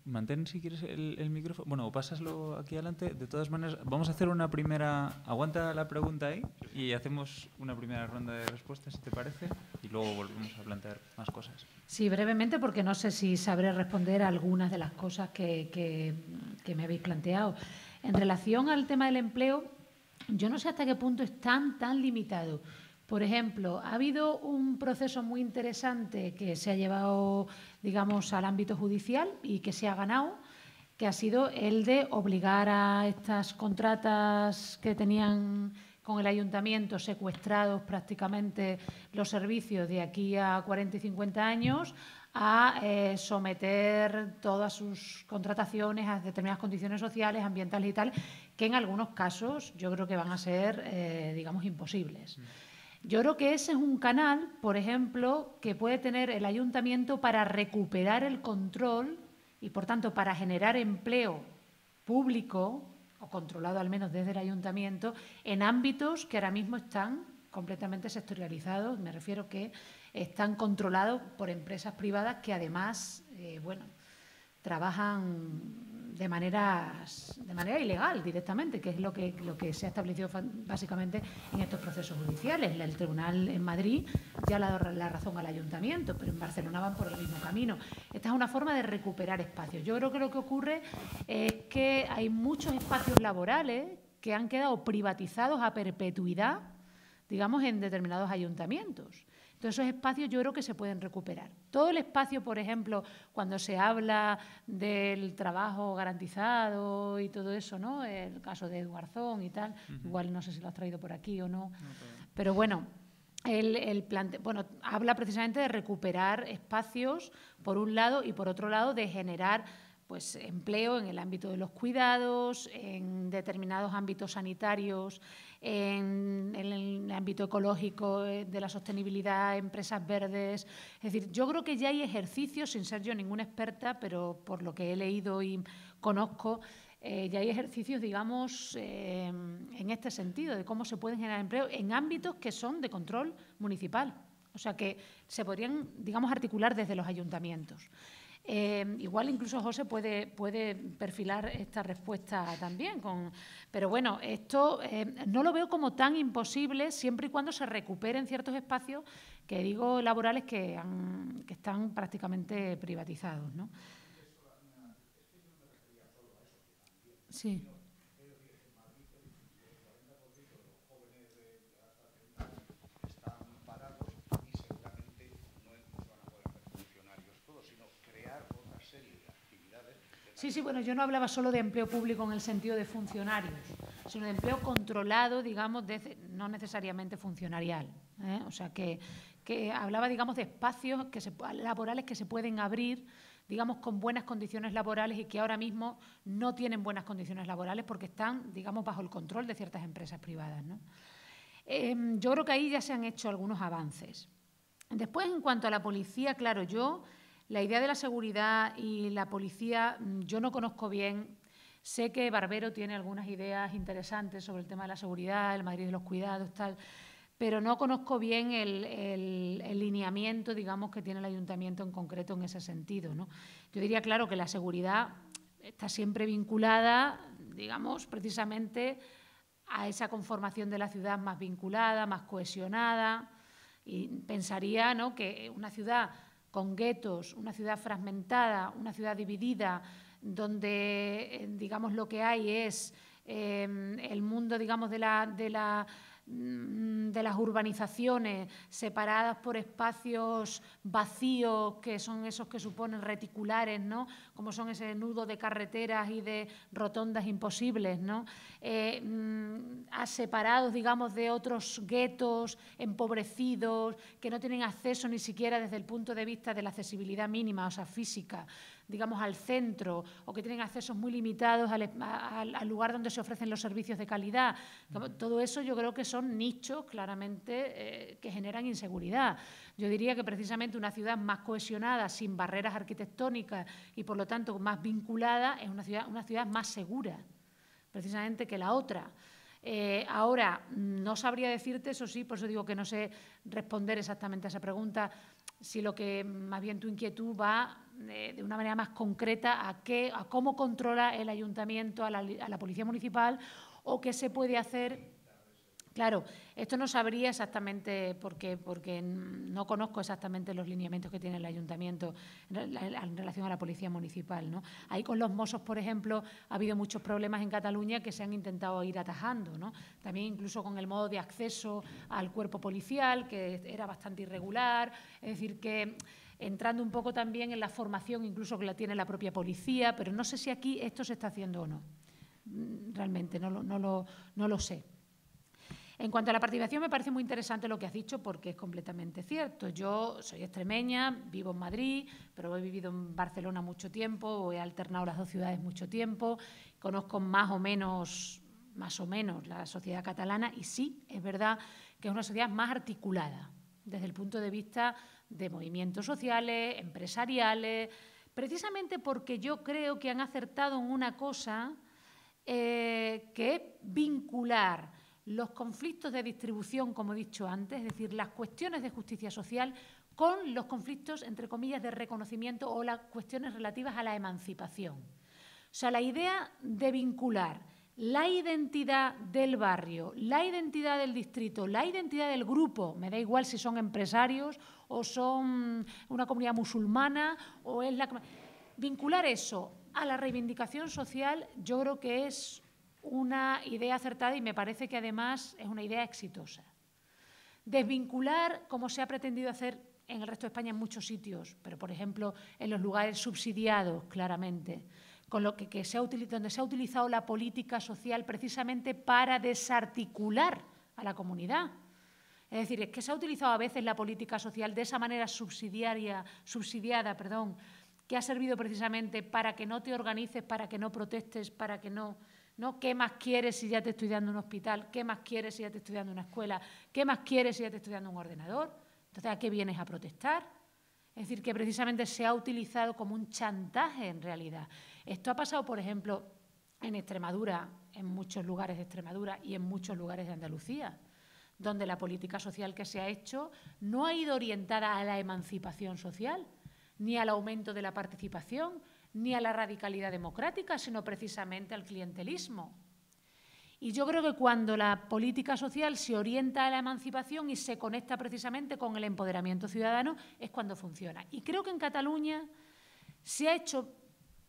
[SPEAKER 2] mantén si quieres el, micrófono. Bueno, pásaslo aquí adelante. De todas maneras, vamos a hacer una
[SPEAKER 3] primera.
[SPEAKER 2] Aguanta la pregunta ahí y hacemos una primera ronda de respuestas, si te parece, y luego volvemos a plantear más cosas.
[SPEAKER 3] Sí, brevemente, porque no sé si sabré responder a algunas de las cosas que, que me habéis planteado. En relación al tema del empleo, yo no sé hasta qué punto es tan, tan limitado. Por ejemplo, ha habido un proceso muy interesante que se ha llevado, digamos, al ámbito judicial y que se ha ganado, que ha sido el de obligar a estas contratas que tenían con el ayuntamiento secuestrados prácticamente los servicios de aquí a 40 y 50 años a eh, someter todas sus contrataciones a determinadas condiciones sociales, ambientales y tal, que en algunos casos yo creo que van a ser, eh, digamos, imposibles. Mm. Yo creo que ese es un canal, por ejemplo, que puede tener el ayuntamiento para recuperar el control y, por tanto, para generar empleo público, o controlado al menos desde el ayuntamiento, en ámbitos que ahora mismo están completamente sectorializados, me refiero que están controlados por empresas privadas que además, eh, bueno, trabajan de manera de manera ilegal directamente, que es lo que, lo que se ha establecido básicamente en estos procesos judiciales. El tribunal en Madrid ya ha dado la razón al ayuntamiento, pero en Barcelona van por el mismo camino. Esta es una forma de recuperar espacios. Yo creo que lo que ocurre es que hay muchos espacios laborales que han quedado privatizados a perpetuidad, digamos, en determinados ayuntamientos. Entonces, esos espacios yo creo que se pueden recuperar. Todo el espacio, por ejemplo, cuando se habla del trabajo garantizado y todo eso, ¿no? El caso de Eduardzón y tal, igual no sé si lo has traído por aquí o no. pero... bueno, bueno, habla precisamente de recuperar espacios, por un lado, y por otro lado, de generar pues, empleo en el ámbito de los cuidados, en determinados ámbitos sanitarios, en, el ámbito ecológico, eh, de la sostenibilidad, empresas verdes. Es decir, yo creo que ya hay ejercicios, sin ser yo ninguna experta, pero por lo que he leído y conozco, eh, ya hay ejercicios, digamos, eh, en este sentido, de cómo se pueden generar empleo en ámbitos que son de control municipal. O sea, que se podrían, digamos, articular desde los ayuntamientos. Eh, igual incluso José puede, puede perfilar esta respuesta también. Con, pero bueno, esto eh, no lo veo como tan imposible siempre y cuando se recuperen ciertos espacios, que digo laborales, que, que están prácticamente privatizados. ¿no? Sí. Sí, sí, bueno, yo no hablaba solo de empleo público en el sentido de funcionarios, sino de empleo controlado, digamos, no necesariamente funcionarial. ¿eh? O sea, que, hablaba, digamos, de espacios que laborales que se pueden abrir digamos, con buenas condiciones laborales y que ahora mismo no tienen buenas condiciones laborales porque están, digamos, bajo el control de ciertas empresas privadas. Em, yo creo que ahí ya se han hecho algunos avances. Después, en cuanto a la policía, claro, yo la idea de la seguridad y la policía, mm, yo no conozco bien. Sé que Barbero tiene algunas ideas interesantes sobre el tema de la seguridad, el Madrid de los cuidados, tal, pero no conozco bien el, el, lineamiento, digamos, que tiene el ayuntamiento en concreto en ese sentido. ¿no? Yo diría, claro, que la seguridad está siempre vinculada, digamos, precisamente a esa conformación de la ciudad más vinculada, más cohesionada. Y pensaría ¿no? que una ciudad con guetos, una ciudad fragmentada, una ciudad dividida, donde, eh, digamos, lo que hay es eh, el mundo, digamos, de la, de la Mm, de las urbanizaciones separadas por espacios vacíos, que son esos que suponen reticulares, ¿no? como son ese nudo de carreteras y de rotondas imposibles, ¿no? Eh, mm, separados, digamos, de otros guetos empobrecidos, que no tienen acceso ni siquiera desde el punto de vista de la accesibilidad mínima, o sea, física digamos, al centro o que tienen accesos muy limitados al, lugar donde se ofrecen los servicios de calidad. Mm. Todo eso yo creo que son nichos claramente eh, que generan inseguridad. Yo diría que precisamente una ciudad más cohesionada, sin barreras arquitectónicas y por lo tanto más vinculada, es una ciudad, una ciudad más segura, precisamente que la otra. Eh, ahora, no sabría decirte, eso sí, por eso digo que no sé responder exactamente a esa pregunta, si lo que más bien tu inquietud va eh, de una manera más concreta a qué, a cómo controla el ayuntamiento, a la, a la policía municipal o qué se puede hacer Claro, esto no sabría exactamente por qué, porque no conozco exactamente los lineamientos que tiene el ayuntamiento en relación a la policía municipal. Ahí con los mozos, por ejemplo, ha habido muchos problemas en Cataluña que se han intentado ir atajando. También incluso con el modo de acceso al cuerpo policial, que era bastante irregular. Es decir, que entrando un poco también en la formación incluso que la tiene la propia policía, pero no sé si aquí esto se está haciendo o no. Mm, realmente no lo sé. En cuanto a la participación, me parece muy interesante lo que has dicho porque es completamente cierto. Yo soy extremeña, vivo en Madrid, pero he vivido en Barcelona mucho tiempo, he alternado las dos ciudades mucho tiempo, conozco más o menos, más o menos la sociedad catalana y sí, es verdad que es una sociedad más articulada desde el punto de vista de movimientos sociales, empresariales, precisamente porque yo creo que han acertado en una cosa eh, que es vincular los conflictos de distribución, como he dicho antes, es decir, las cuestiones de justicia social con los conflictos, entre comillas, de reconocimiento o las cuestiones relativas a la emancipación. O sea, la idea de vincular la identidad del barrio, la identidad del distrito, la identidad del grupo, me da igual si son empresarios o son una comunidad musulmana o es la... Vincular eso a la reivindicación social yo creo que es una idea acertada y me parece que además es una idea exitosa. Desvincular, como se ha pretendido hacer en el resto de España en muchos sitios, pero por ejemplo en los lugares subsidiados, claramente, con que, donde se ha utilizado la política social precisamente para desarticular a la comunidad. Es decir, es que se ha utilizado a veces la política social de esa manera subsidiaria, subsidiada, perdón, que ha servido precisamente para que no te organices, para que no protestes, para que no ¿no? ¿Qué más quieres si ya te estoy dando un hospital? ¿Qué más quieres si ya te estoy dando una escuela? ¿Qué más quieres si ya te estoy dando un ordenador? Entonces, ¿a qué vienes a protestar? Es decir, que precisamente se ha utilizado como un chantaje en realidad. Esto ha pasado, por ejemplo, en Extremadura, en muchos lugares de Extremadura y en muchos lugares de Andalucía, donde la política social que se ha hecho no ha ido orientada a la emancipación social, ni al aumento de la participación, ni a la radicalidad democrática, sino precisamente al clientelismo. Y yo creo que cuando la política social se orienta a la emancipación y se conecta precisamente con el empoderamiento ciudadano, es cuando funciona. Y creo que en Cataluña se ha hecho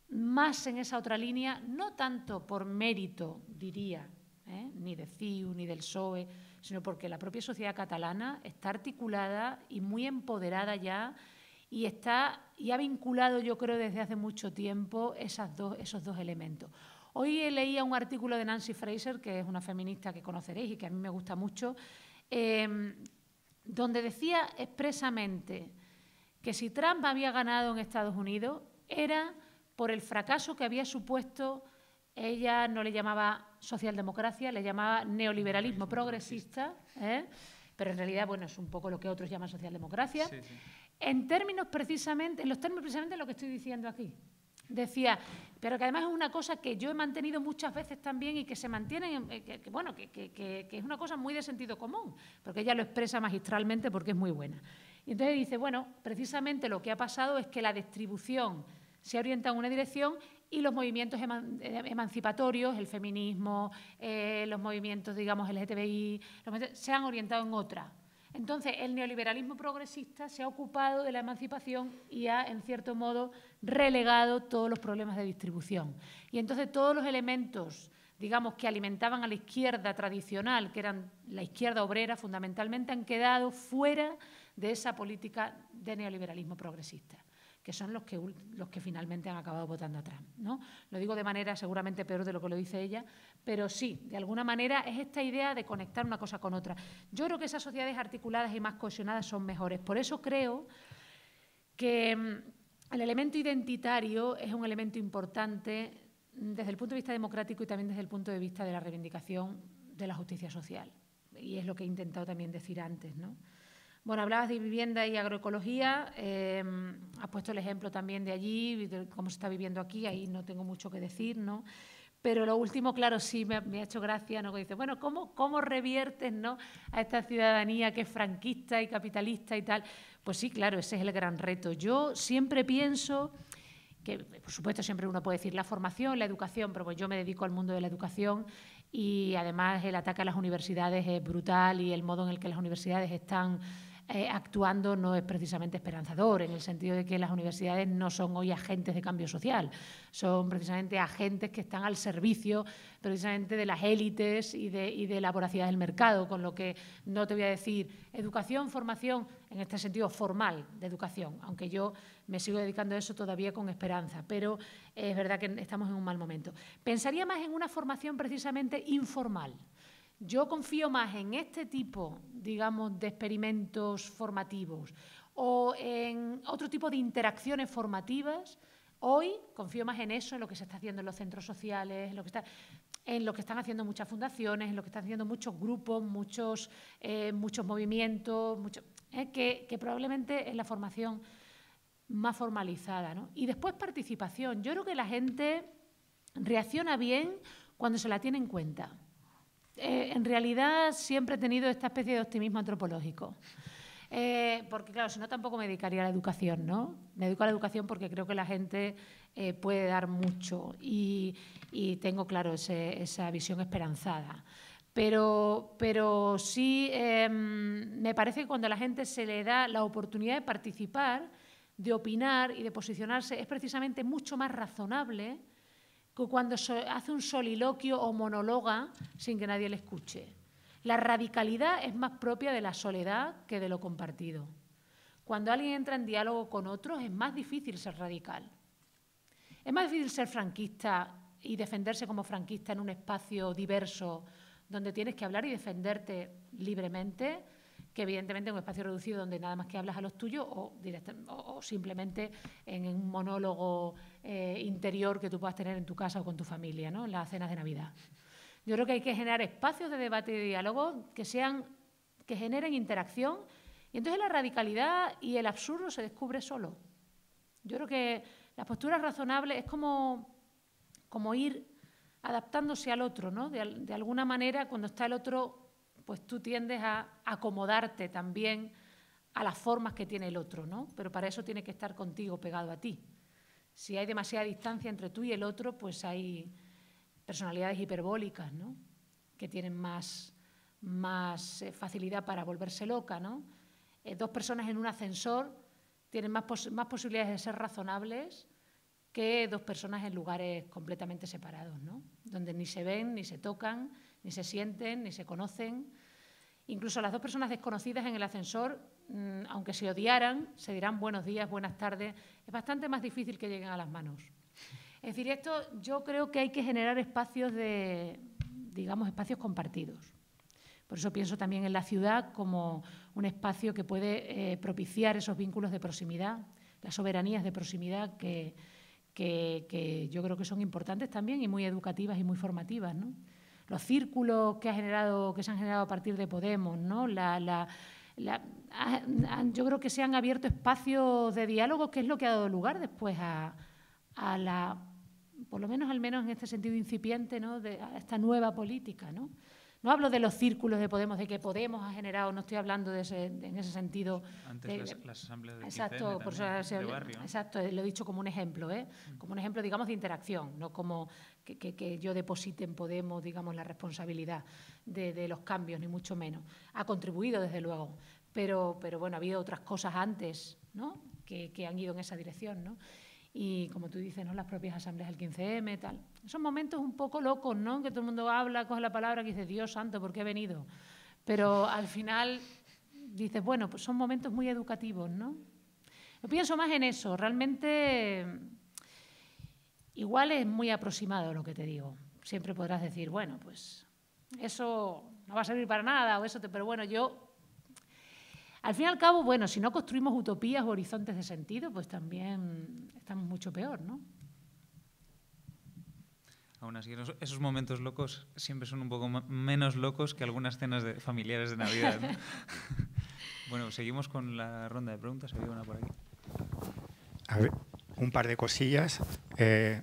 [SPEAKER 3] más en esa otra línea, no tanto por mérito, diría, ¿eh? ni de CIU ni del PSOE, sino porque la propia sociedad catalana está articulada y muy empoderada ya y está y ha vinculado, yo creo, desde hace mucho tiempo dos, esos dos elementos. Hoy leía un artículo de Nancy Fraser, que es una feminista que conoceréis y que a mí me gusta mucho, em, donde decía expresamente que si Trump había ganado en Estados Unidos era por el fracaso que había supuesto, ella no le llamaba socialdemocracia, le llamaba neoliberalismo progresista, ¿eh? pero en realidad, bueno, es un poco lo que otros llaman socialdemocracia. Sí, sí en términos precisamente, en los términos precisamente de lo que estoy diciendo aquí. Decía, pero que además es una cosa que yo he mantenido muchas veces también y que se mantiene, eh, que, bueno, que, es una cosa muy de sentido común, porque ella lo expresa magistralmente porque es muy buena. Y entonces dice, bueno, precisamente lo que ha pasado es que la distribución se orienta en una dirección y los movimientos eh, emancipatorios, el feminismo, eh, los movimientos, digamos, LGTBI, se han orientado en otra. Entonces, el neoliberalismo progresista se ha ocupado de la emancipación y ha, en cierto modo, relegado todos los problemas de distribución. Y entonces todos los elementos digamos, que alimentaban a la izquierda tradicional, que eran la izquierda obrera fundamentalmente, han quedado fuera de esa política de neoliberalismo progresista que son los que, los que finalmente han acabado votando atrás. Lo digo de manera seguramente peor de lo que lo dice ella, pero sí, de alguna manera es esta idea de conectar una cosa con otra. Yo creo que esas sociedades articuladas y más cohesionadas son mejores. Por eso creo que mm, el elemento identitario es un elemento importante mm, desde el punto de vista democrático y también desde el punto de vista de la reivindicación de la justicia social. Y es lo que he intentado también decir antes, ¿no? Bueno, hablabas de vivienda y agroecología. Em, has puesto el ejemplo también de allí, de cómo se está viviendo aquí. Ahí no tengo mucho que decir, ¿no? Pero lo último, claro, sí me, ha hecho gracia, ¿no? Que dice, bueno, ¿cómo, cómo reviertes ¿no? a esta ciudadanía que es franquista y capitalista y tal? Pues sí, claro, ese es el gran reto. Yo siempre pienso que, por supuesto, siempre uno puede decir la formación, la educación, pero pues yo me dedico al mundo de la educación y además el ataque a las universidades es brutal y el modo en el que las universidades están eh, actuando no es precisamente esperanzador, en el sentido de que las universidades no son hoy agentes de cambio social, son precisamente agentes que están al servicio precisamente de las élites y de, y de la voracidad del mercado, con lo que no te voy a decir educación, formación, en este sentido formal de educación, aunque yo me sigo dedicando a eso todavía con esperanza, pero es verdad que estamos en un mal momento. Pensaría más en una formación precisamente informal. Yo confío más en este tipo, digamos, de experimentos formativos o en otro tipo de interacciones formativas. Hoy confío más en eso, en lo que se está haciendo en los centros sociales, en lo que están haciendo muchas fundaciones, en lo que están haciendo muchos grupos, muchos, eh, muchos movimientos, eh, que, probablemente es la formación más formalizada. Y después participación. Yo creo que la gente reacciona bien cuando se la tiene en cuenta. Eh, en realidad siempre he tenido esta especie de optimismo antropológico. Eh, porque claro, si no tampoco me dedicaría a la educación, ¿no? Me dedico a la educación porque creo que la gente eh, puede dar mucho y, tengo, claro, esa visión esperanzada. Pero, sí em, me parece que cuando a la gente se le da la oportunidad de participar, de opinar y de posicionarse, es precisamente mucho más razonable cuando hace un soliloquio o monologa sin que nadie le escuche. La radicalidad es más propia de la soledad que de lo compartido. Cuando alguien entra en diálogo con otros es más difícil ser radical. Es más difícil ser franquista y defenderse como franquista en un espacio diverso donde tienes que hablar y defenderte libremente que evidentemente en un espacio reducido donde nada más que hablas a los tuyos o simplemente en un monólogo eh, interior que tú puedas tener en tu casa o con tu familia, ¿no? las cenas de Navidad. Yo creo que hay que generar espacios de debate y de diálogo que, sean, que generen interacción y entonces la radicalidad y el absurdo se descubre solo. Yo creo que las posturas razonables es como, como ir adaptándose al otro, ¿no? De, de, alguna manera, cuando está el otro, pues tú tiendes a acomodarte también a las formas que tiene el otro, ¿no? Pero para eso tiene que estar contigo, pegado a ti. Si hay demasiada distancia entre tú y el otro, pues hay personalidades hiperbólicas, ¿no? Que tienen más, eh, facilidad para volverse loca, ¿no? Eh, dos personas en un ascensor tienen más, más posibilidades de ser razonables que dos personas en lugares completamente separados, ¿no? Donde ni se ven, ni se tocan, ni se sienten, ni se conocen Incluso las dos personas desconocidas en el ascensor, mm, aunque se odiaran, se dirán buenos días, buenas tardes. Es bastante más difícil que lleguen a las manos. Es decir, esto yo creo que hay que generar espacios de, digamos, espacios compartidos. Por eso pienso también en la ciudad como un espacio que puede eh, propiciar esos vínculos de proximidad, las soberanías de proximidad que, que, yo creo que son importantes también y muy educativas y muy formativas, ¿no? los círculos que, ha generado, que se han generado a partir de Podemos, ¿no? yo creo que se han abierto espacios de diálogo, que es lo que ha dado lugar después a, la, por lo menos al menos en este sentido incipiente, ¿no? a esta nueva política. ¿no? No hablo de los círculos de Podemos, de que Podemos ha generado, no estoy hablando en ese sentido. Antes de, las, asambleas exacto, por Exacto, lo he dicho como un ejemplo, ¿eh? mm. como un ejemplo, digamos, de interacción, no como que, yo deposite en Podemos, digamos, la responsabilidad de, los cambios, ni mucho menos. Ha contribuido, desde luego, pero, bueno, ha habido otras cosas antes, ¿no? Que, que, han ido en esa dirección. ¿no? y, como tú dices, ¿no? las propias asambleas del 15M, tal. Son momentos un poco locos, ¿no? Que todo el mundo habla, coge la palabra y dice, Dios santo, ¿por qué he venido? Pero al final dices, bueno, pues son momentos muy educativos, ¿no? Yo pienso más en eso, realmente igual es muy aproximado lo que te digo. Siempre podrás decir, bueno, pues eso no va a servir para nada o eso, te, pero bueno, yo al fin y al cabo, bueno, si no construimos utopías o horizontes de sentido, pues también estamos mucho peor, ¿no?
[SPEAKER 2] Aún así, esos momentos locos siempre son un poco menos locos que algunas cenas de familiares de Navidad. bueno, seguimos con la ronda de preguntas.
[SPEAKER 6] A ver, un par de cosillas. Eh,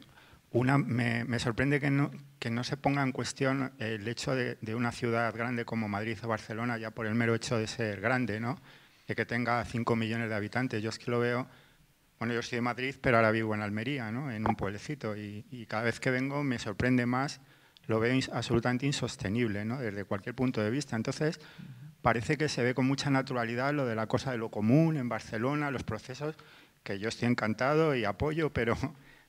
[SPEAKER 6] una, me sorprende que no, que no se ponga en cuestión el hecho de, una ciudad grande como Madrid o Barcelona ya por el mero hecho de ser grande, ¿no? De que tenga 5 millones de habitantes. Yo es que lo veo, bueno, yo soy de Madrid, pero ahora vivo en Almería, ¿no? En un pueblecito y, cada vez que vengo me sorprende más, lo veo absolutamente insostenible, ¿no? Desde cualquier punto de vista. Entonces, parece que se ve con mucha naturalidad lo de la cosa de lo común en Barcelona, los procesos, que yo estoy encantado y apoyo, pero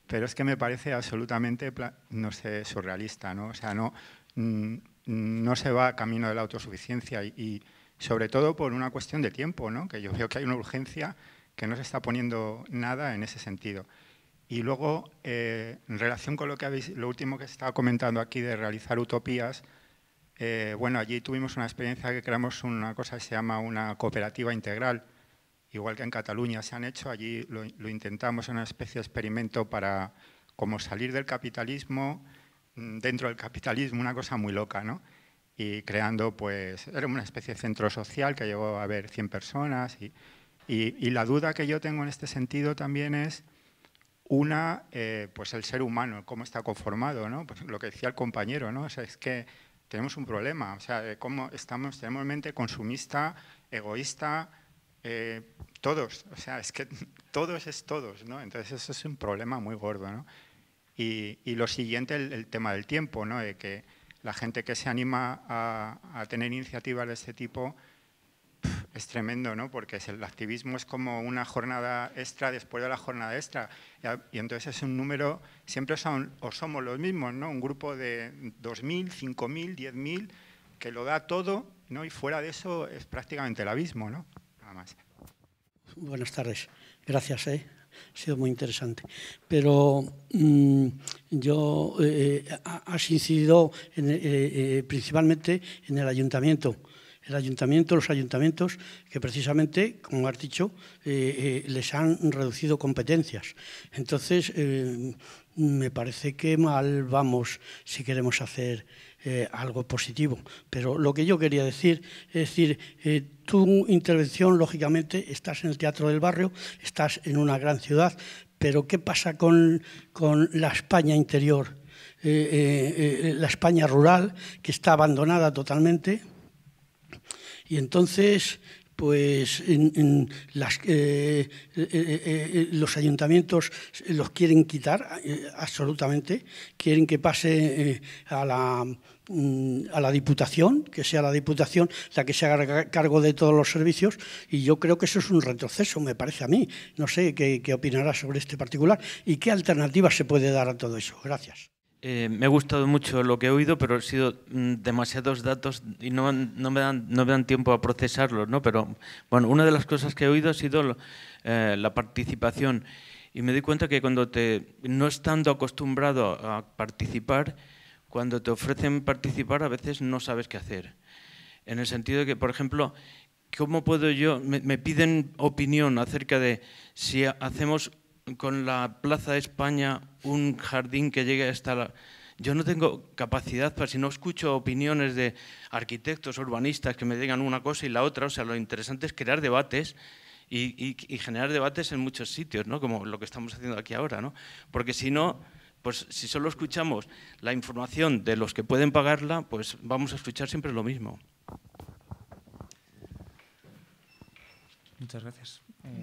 [SPEAKER 6] pero es que me parece absolutamente, no sé, surrealista, ¿no? O sea, no, mm, no se va camino de la autosuficiencia y, sobre todo por una cuestión de tiempo, ¿no? Que yo veo que hay una urgencia que no se está poniendo nada en ese sentido. Y luego, eh, en relación con lo, que habéis, lo último que se estaba comentando aquí de realizar utopías, eh, bueno, allí tuvimos una experiencia que creamos una cosa que se llama una cooperativa integral, igual que en Cataluña se han hecho, allí lo, intentamos en una especie de experimento para como salir del capitalismo, mm, dentro del capitalismo, una cosa muy loca, ¿no? Y creando, pues, era una especie de centro social que llegó a haber 100 personas. Y, y, la duda que yo tengo en este sentido también es, una, eh, pues el ser humano, cómo está conformado, ¿no? Pues lo que decía el compañero, ¿no? O sea, es que tenemos un problema, o sea, cómo estamos, tenemos mente consumista, egoísta, eh, todos, o sea, es que todos es todos, ¿no? Entonces eso es un problema muy gordo, ¿no? Y, lo siguiente, el, tema del tiempo, ¿no? De que la gente que se anima a, tener iniciativas de este tipo es tremendo, ¿no? Porque el activismo es como una jornada extra después de la jornada extra. Y, entonces es un número, siempre son, o somos los mismos, ¿no? Un grupo de 2.000, 5.000, 10.000, que lo da todo, ¿no? Y fuera de eso es prácticamente el abismo, ¿no? más.
[SPEAKER 1] Buenas tardes. Gracias, eh. ha sido muy interesante. Pero mm, yo eh, eh, has incidido principalmente en el ayuntamiento. El ayuntamiento, los ayuntamientos que precisamente, como has dicho, les han reducido competencias. Entonces, me parece que mal vamos si queremos hacer eh, algo positivo. Pero lo que yo quería decir es decir, eh, tu intervención, lógicamente, estás en el teatro del barrio, estás en una gran ciudad, pero ¿qué pasa con, la España interior? Eh, la España rural, que está abandonada totalmente. Y entonces, pues los ayuntamientos los quieren quitar absolutamente, quieren que pase a la Mm, a la Diputación, que sea la Diputación la que se haga cargo de todos los servicios, y yo creo que eso es un retroceso, me parece a mí. No sé qué, opinará sobre este particular y qué alternativa se puede dar a todo eso. Gracias. Eh, me ha gustado mucho lo que he oído, pero han sido mm, demasiados datos y no, no, me dan, no me dan tiempo a procesarlos. ¿no? Pero bueno, una de las cosas que he oído ha sido eh, la participación. Y me doy cuenta que cuando te, no estando acostumbrado a participar, cuando te ofrecen participar a veces no sabes qué hacer. En el sentido de que, por ejemplo, ¿cómo puedo yo? Me, piden opinión acerca de si hacemos con la Plaza de España un jardín que llegue hasta la... Yo no tengo capacidad para, si no escucho opiniones de arquitectos, urbanistas que me digan una cosa y la otra, o sea, lo interesante es crear debates y, y generar debates en muchos sitios, ¿no? Como lo que estamos haciendo aquí ahora, ¿no? Porque si no, pues si solo escuchamos la información de los que pueden pagarla, pues vamos a escuchar siempre lo mismo. Muchas gracias. Eh.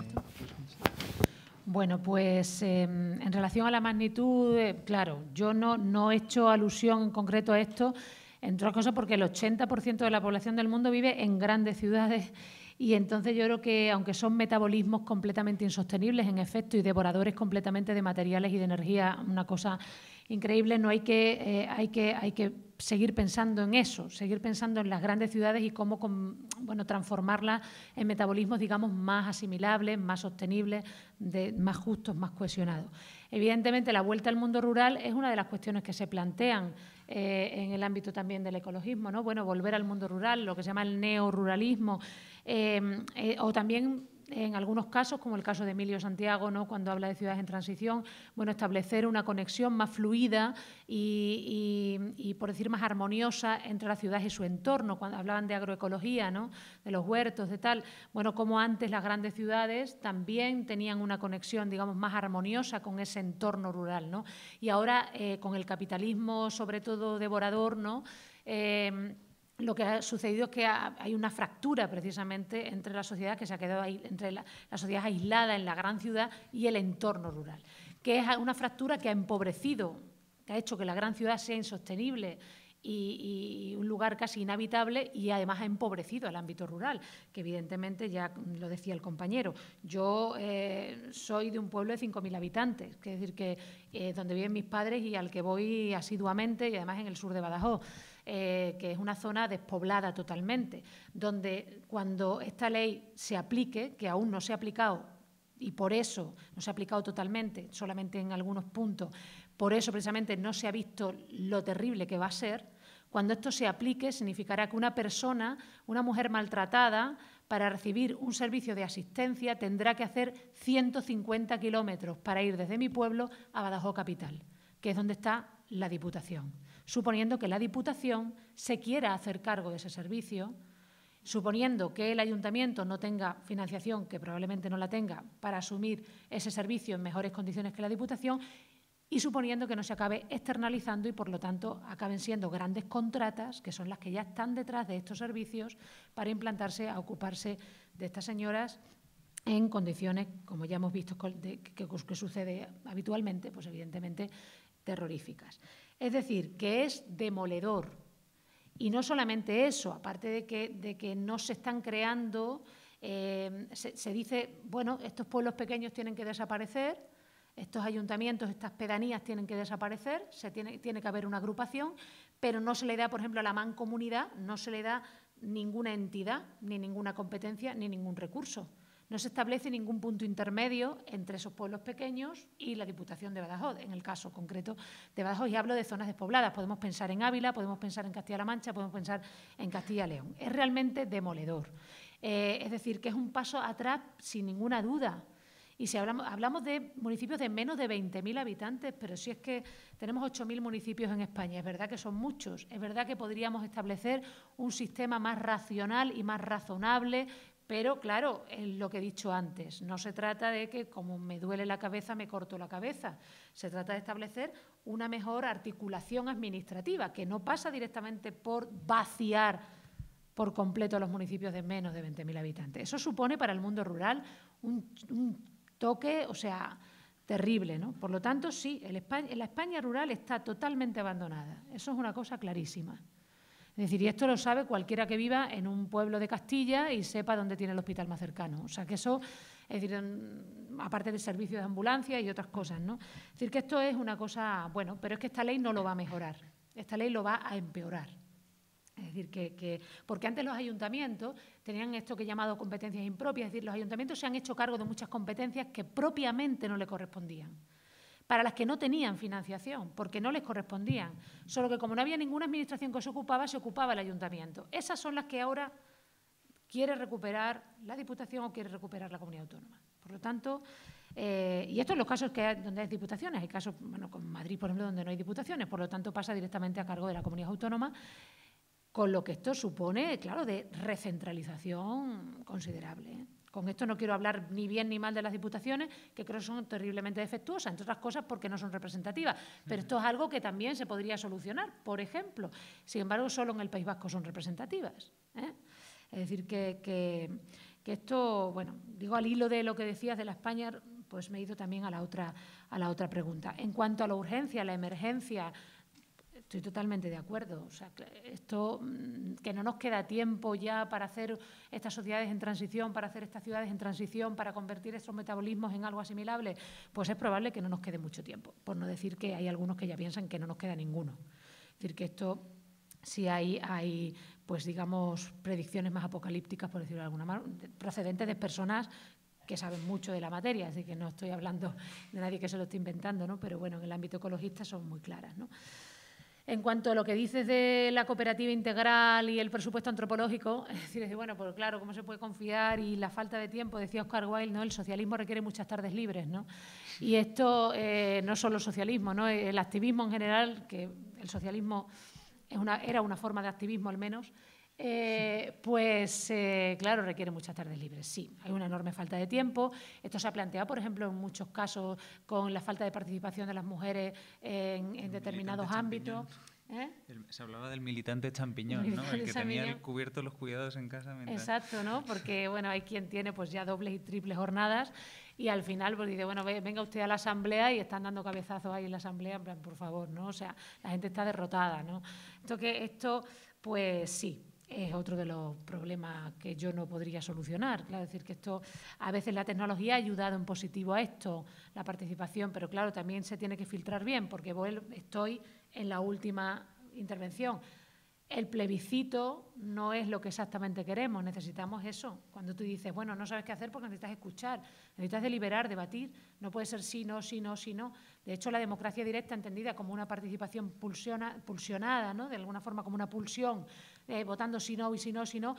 [SPEAKER 3] Bueno, pues eh, en relación a la magnitud, eh, claro, yo no, no he hecho alusión en concreto a esto, entre otras cosas porque el 80% de la población del mundo vive en grandes ciudades y entonces yo creo que, aunque son metabolismos completamente insostenibles en efecto y devoradores completamente de materiales y de energía, una cosa increíble, no hay que, eh, hay que, hay que seguir pensando en eso, seguir pensando en las grandes ciudades y cómo bueno, transformarlas en metabolismos, digamos, más asimilables, más sostenibles, más justos, más cohesionados. Evidentemente, la vuelta al mundo rural es una de las cuestiones que se plantean eh, en el ámbito también del ecologismo, ¿no? Bueno, volver al mundo rural, lo que se llama el neoruralismo, Em, eh, o también en algunos casos, como el caso de Emilio Santiago, ¿no? cuando habla de ciudades en transición, bueno, establecer una conexión más fluida y, por decir, más armoniosa entre la ciudad y su entorno. Cuando hablaban de agroecología, ¿no? de los huertos, de tal, bueno, como antes las grandes ciudades también tenían una conexión, digamos, más armoniosa con ese entorno rural. ¿no? Y ahora, eh, con el capitalismo, sobre todo devorador, ¿no? Em, lo que ha sucedido es que hay una fractura precisamente entre la sociedad que se ha quedado ahí, entre la, sociedad aislada en la gran ciudad y el entorno rural, que es una fractura que ha empobrecido, que ha hecho que la gran ciudad sea insostenible y, un lugar casi inhabitable y además ha empobrecido al ámbito rural, que evidentemente ya lo decía el compañero. Yo eh, soy de un pueblo de 5.000 habitantes, es decir, que eh, donde viven mis padres y al que voy asiduamente y además en el sur de Badajoz. Eh, que es una zona despoblada totalmente, donde cuando esta ley se aplique, que aún no se ha aplicado y por eso no se ha aplicado totalmente, solamente en algunos puntos, por eso precisamente no se ha visto lo terrible que va a ser, cuando esto se aplique significará que una persona, una mujer maltratada, para recibir un servicio de asistencia tendrá que hacer 150 kilómetros para ir desde mi pueblo a Badajoz Capital, que es donde está la Diputación suponiendo que la Diputación se quiera hacer cargo de ese servicio, suponiendo que el ayuntamiento no tenga financiación, que probablemente no la tenga, para asumir ese servicio en mejores condiciones que la Diputación, y suponiendo que no se acabe externalizando y, por lo tanto, acaben siendo grandes contratas, que son las que ya están detrás de estos servicios, para implantarse a ocuparse de estas señoras en condiciones, como ya hemos visto que, sucede habitualmente, pues evidentemente terroríficas. Es decir, que es demoledor. Y no solamente eso, aparte de que, no se están creando, eh, se, se, dice, bueno, estos pueblos pequeños tienen que desaparecer, estos ayuntamientos, estas pedanías tienen que desaparecer, se tiene, tiene que haber una agrupación, pero no se le da, por ejemplo, a la mancomunidad, no se le da ninguna entidad, ni ninguna competencia, ni ningún recurso. No se establece ningún punto intermedio entre esos pueblos pequeños y la Diputación de Badajoz, en el caso concreto de Badajoz, y hablo de zonas despobladas. Podemos pensar en Ávila, podemos pensar en Castilla-La Mancha, podemos pensar en Castilla-León. Es realmente demoledor. Eh, es decir, que es un paso atrás sin ninguna duda. Y si hablamos, hablamos de municipios de menos de 20.000 habitantes, pero si es que tenemos 8.000 municipios en España, es verdad que son muchos, es verdad que podríamos establecer un sistema más racional y más razonable pero claro, lo que he dicho antes, no se trata de que como me duele la cabeza me corto la cabeza, se trata de establecer una mejor articulación administrativa, que no pasa directamente por vaciar por completo a los municipios de menos de 20.000 habitantes. Eso supone para el mundo rural un, toque, o sea, terrible. ¿no? Por lo tanto, sí, la España rural está totalmente abandonada. Eso es una cosa clarísima. Es decir, y esto lo sabe cualquiera que viva en un pueblo de Castilla y sepa dónde tiene el hospital más cercano. O sea, que eso, es decir, aparte del servicio de ambulancia y otras cosas, ¿no? Es decir, que esto es una cosa, bueno, pero es que esta ley no lo va a mejorar, esta ley lo va a empeorar. Es decir, que, que, porque antes los ayuntamientos tenían esto que he llamado competencias impropias, es decir, los ayuntamientos se han hecho cargo de muchas competencias que propiamente no le correspondían para las que no tenían financiación, porque no les correspondían. Solo que como no había ninguna administración que se ocupaba, se ocupaba el ayuntamiento. Esas son las que ahora quiere recuperar la Diputación o quiere recuperar la comunidad autónoma. Por lo tanto, eh, y esto son los casos que donde hay diputaciones. Hay casos, bueno, con Madrid, por ejemplo, donde no hay diputaciones, por lo tanto pasa directamente a cargo de la comunidad autónoma, con lo que esto supone, claro, de recentralización considerable. ¿eh? Con esto no quiero hablar ni bien ni mal de las diputaciones, que creo son terriblemente defectuosas, entre otras cosas porque no son representativas. Pero esto es algo que también se podría solucionar, por ejemplo. Sin embargo, solo en el País Vasco son representativas. ¿eh? Es decir, que, esto, bueno, digo al hilo de lo que decías de la España, pues me he ido también a la otra, a la otra pregunta. En cuanto a la urgencia, la emergencia, Estoy totalmente de acuerdo. O sea, esto mm, que no nos queda tiempo ya para hacer estas sociedades en transición, para hacer estas ciudades en transición, para convertir estos metabolismos en algo asimilable, pues es probable que no nos quede mucho tiempo. Por no decir que hay algunos que ya piensan que no nos queda ninguno. Es decir, que esto si hay, hay pues digamos, predicciones más apocalípticas, por decirlo de alguna manera, procedentes de personas que saben mucho de la materia, así que no estoy hablando de nadie que se lo esté inventando, ¿no? pero bueno, en el ámbito ecologista son muy claras. ¿no? En cuanto a lo que dices de la cooperativa integral y el presupuesto antropológico, es decir, bueno, pues claro, ¿cómo se puede confiar? Y la falta de tiempo, decía Oscar Wilde, ¿no? El socialismo requiere muchas tardes libres, ¿no? Y esto eh, no solo socialismo, ¿no? El activismo en general, que el socialismo era una forma de activismo al menos, eh, pues eh, claro, requiere muchas tardes libres, sí. Hay una enorme falta de tiempo. Esto se ha planteado, por ejemplo, en muchos casos con la falta de participación de las mujeres en, determinados ámbitos. ¿eh?
[SPEAKER 2] se hablaba del militante champiñón, que tenía cubierto los cuidados en casa. Exacto,
[SPEAKER 3] ¿no? Porque, bueno, hay quien tiene pues ya dobles y triples jornadas y al final pues, dice, bueno, venga usted a la asamblea y están dando cabezazos ahí en la asamblea, en plan, por favor, ¿no? O sea, la gente está derrotada, ¿no? Entonces, esto, pues sí, es otro de los problemas que yo no podría solucionar. decir, que esto, a veces la tecnología ha ayudado en positivo a esto, la participación, pero claro, también se tiene que filtrar bien, porque estoy en la última intervención. El plebiscito no es lo que exactamente queremos, necesitamos eso. Cuando tú dices, bueno, no sabes qué hacer porque necesitas escuchar, necesitas deliberar, debatir, no puede ser sí, no, sí, no, sí, no. De hecho, la democracia directa, entendida como una participación pulsiona, pulsionada, ¿no? de alguna forma como una pulsión eh, votando si no y si no, si no,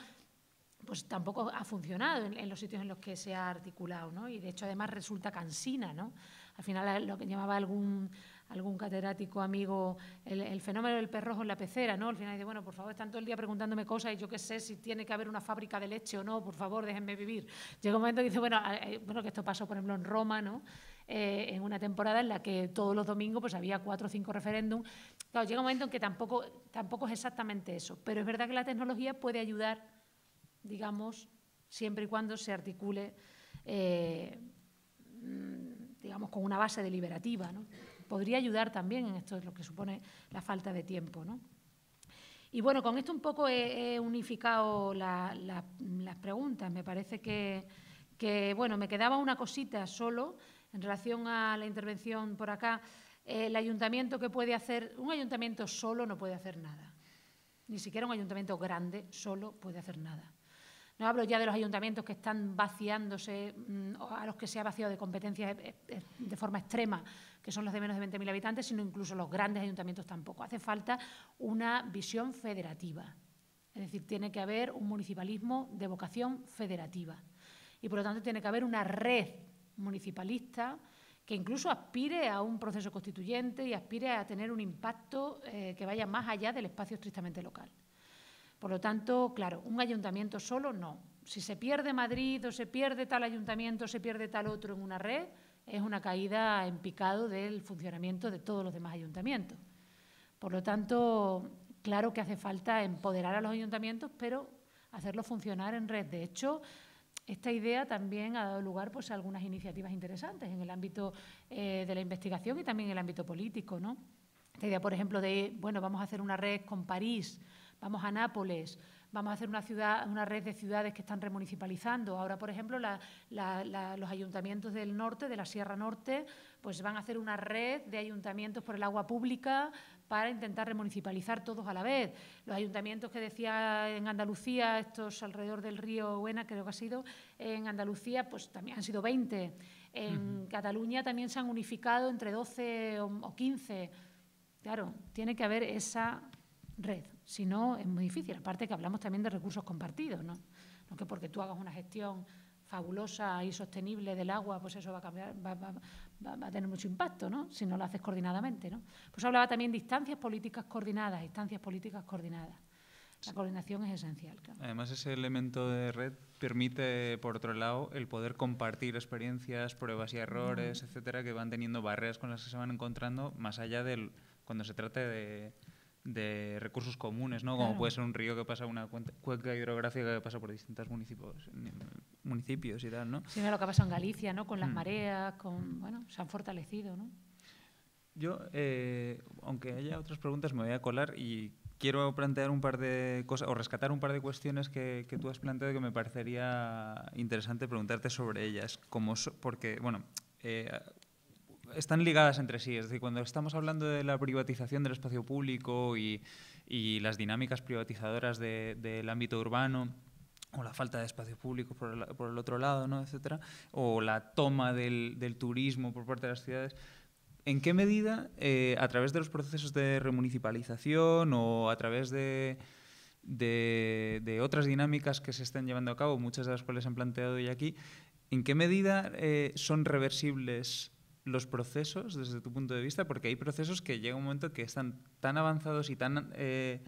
[SPEAKER 3] pues tampoco ha funcionado en, los sitios en los que se ha articulado, ¿no? Y de hecho además resulta cansina, ¿no? Al final eh, lo que llamaba algún algún catedrático amigo el, fenómeno del perrojo en la pecera, ¿no? Al final dice, bueno, por favor, están todo el día preguntándome cosas y yo qué sé si tiene que haber una fábrica de leche o no, por favor, déjenme vivir. Llega un momento que dice, bueno, eh, bueno que esto pasó, por ejemplo, en Roma, ¿no? Eh, en una temporada en la que todos los domingos pues, había cuatro o cinco referéndum. llega un momento en que tampoco, tampoco es exactamente eso, pero es verdad que la tecnología puede ayudar, digamos, siempre y cuando se articule, eh, mm, digamos, con una base deliberativa, Podría ayudar también en esto, es lo que supone la falta de tiempo, Y bueno, con esto un poco he, unificado las preguntas. Me parece que, que, bueno, me quedaba una cosita solo, en relación a la intervención por acá, eh, el ayuntamiento que puede hacer, un ayuntamiento solo no puede hacer nada. Ni siquiera un ayuntamiento grande solo puede hacer nada. No hablo ya de los ayuntamientos que están vaciándose, mm, a los que se ha vaciado de competencias eh, eh, de forma extrema, que son los de menos de 20.000 habitantes, sino incluso los grandes ayuntamientos tampoco. Hace falta una visión federativa. Es decir, tiene que haber un municipalismo de vocación federativa. Y por lo tanto tiene que haber una red municipalista que incluso aspire a un proceso constituyente y aspire a tener un impacto eh, que vaya más allá del espacio estrictamente local. Por lo tanto, claro, un ayuntamiento solo no. Si se pierde Madrid o se pierde tal ayuntamiento o se pierde tal otro en una red, es una caída en picado del funcionamiento de todos los demás ayuntamientos. Por lo tanto, claro que hace falta empoderar a los ayuntamientos, pero hacerlos funcionar en red. De hecho, esta idea también ha dado lugar pues, a algunas iniciativas interesantes en el ámbito eh, de la investigación y también en el ámbito político. ¿no? Esta idea, por ejemplo, de, bueno, vamos a hacer una red con París, vamos a Nápoles, vamos a hacer una, ciudad, una red de ciudades que están remunicipalizando. Ahora, por ejemplo, los ayuntamientos del norte, de la Sierra Norte, pues van a hacer una red de ayuntamientos por el agua pública para intentar remunicipalizar todos a la vez. Los ayuntamientos que decía en Andalucía, estos alrededor del río Buena, creo que ha sido, en Andalucía, pues también han sido 20. En Cataluña también se han unificado entre 12 o 15. Claro, tiene que haber esa red, si no es muy difícil. Aparte que hablamos también de recursos compartidos, ¿no? No que porque tú hagas una gestión fabulosa y sostenible del agua, pues eso va a cambiar, va, a tener mucho impacto, ¿no? Si no lo haces coordinadamente, ¿no? Pues hablaba también de instancias políticas coordinadas, instancias políticas coordinadas. La coordinación es esencial.
[SPEAKER 2] Además, ese elemento de red permite, por otro lado, el poder compartir experiencias, pruebas y errores, etcétera, que van teniendo barreras con las que se van encontrando, más allá del cuando se trate de, de recursos comunes, ¿no? Como puede ser un río que pasa una cuenca hidrográfica que pasa por distintos municipios, municipios y tal, ¿no? Sí, lo que
[SPEAKER 3] ha pasado en Galicia, ¿no? Con las mm. mareas, con, bueno, se han fortalecido, ¿no?
[SPEAKER 2] Yo, eh, aunque haya otras preguntas, me voy a colar y quiero plantear un par de cosas, o rescatar un par de cuestiones que, tú has planteado que me parecería interesante preguntarte sobre ellas, como porque, bueno, eh, están ligadas entre sí. Es decir, cuando estamos hablando de la privatización del espacio público y, y las dinámicas privatizadoras del ámbito urbano, o la falta de espacio público por el, por el otro lado, ¿no? etcétera, o la toma del, del, turismo por parte de las ciudades. ¿En qué medida, eh, a través de los procesos de remunicipalización o a través de, de, otras dinámicas que se están llevando a cabo, muchas de las cuales han planteado hoy aquí, en qué medida eh, son reversibles los procesos desde tu punto de vista? Porque hay procesos que llega un momento que están tan avanzados y tan eh,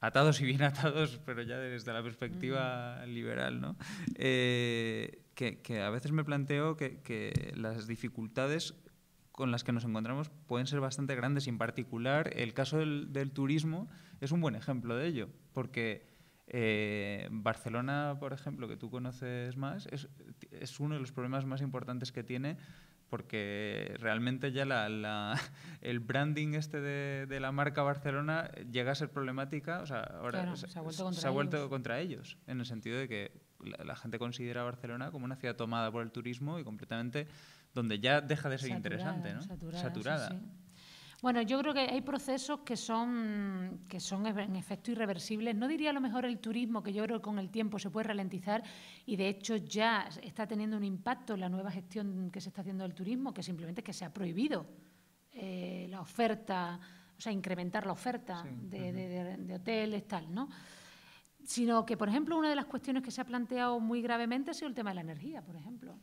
[SPEAKER 2] atados y bien atados, pero ya desde la perspectiva mm. liberal, ¿no? Eh, que, a veces me planteo que, las dificultades con las que nos encontramos pueden ser bastante grandes en particular el caso del, turismo es un buen ejemplo de ello, porque... Eh, Barcelona, por ejemplo, que tú conoces más, es, es, uno de los problemas más importantes que tiene porque realmente ya el branding este de, la marca Barcelona llega a ser problemática, o sea, ahora se, ha vuelto, contra, ellos. en el sentido de que la, gente considera a Barcelona como una ciudad tomada por el turismo y completamente donde ya deja de ser interesante, ¿no? Saturada.
[SPEAKER 3] Bueno, yo creo que hay procesos que son, que son en efecto irreversibles. No diría a lo mejor el turismo, que yo creo que con el tiempo se puede ralentizar y de hecho ya está teniendo un impacto en la nueva gestión que se está haciendo del turismo, que simplemente es que se ha prohibido eh, la oferta, o sea, incrementar la oferta de, hoteles, tal, ¿no? Sino que, por ejemplo, una de las cuestiones que se ha planteado muy gravemente ha sido el tema de la energía, por ejemplo.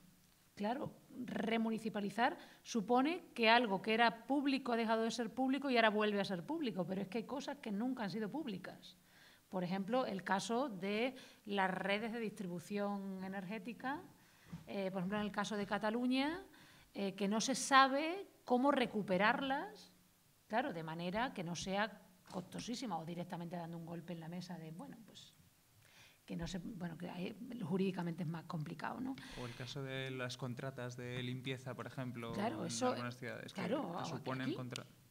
[SPEAKER 3] Claro, remunicipalizar supone que algo que era público ha dejado de ser público y ahora vuelve a ser público, pero es que hay cosas que nunca han sido públicas. Por ejemplo, el caso de las redes de distribución energética, eh, por ejemplo, en el caso de Cataluña, eh, que no se sabe cómo recuperarlas, claro, de manera que no sea costosísima o directamente dando un golpe en la mesa de, bueno, pues no sé bueno, que jurídicamente es más complicado, ¿no?
[SPEAKER 2] O el caso de las contratas de limpieza, por ejemplo, en ciudades, que suponen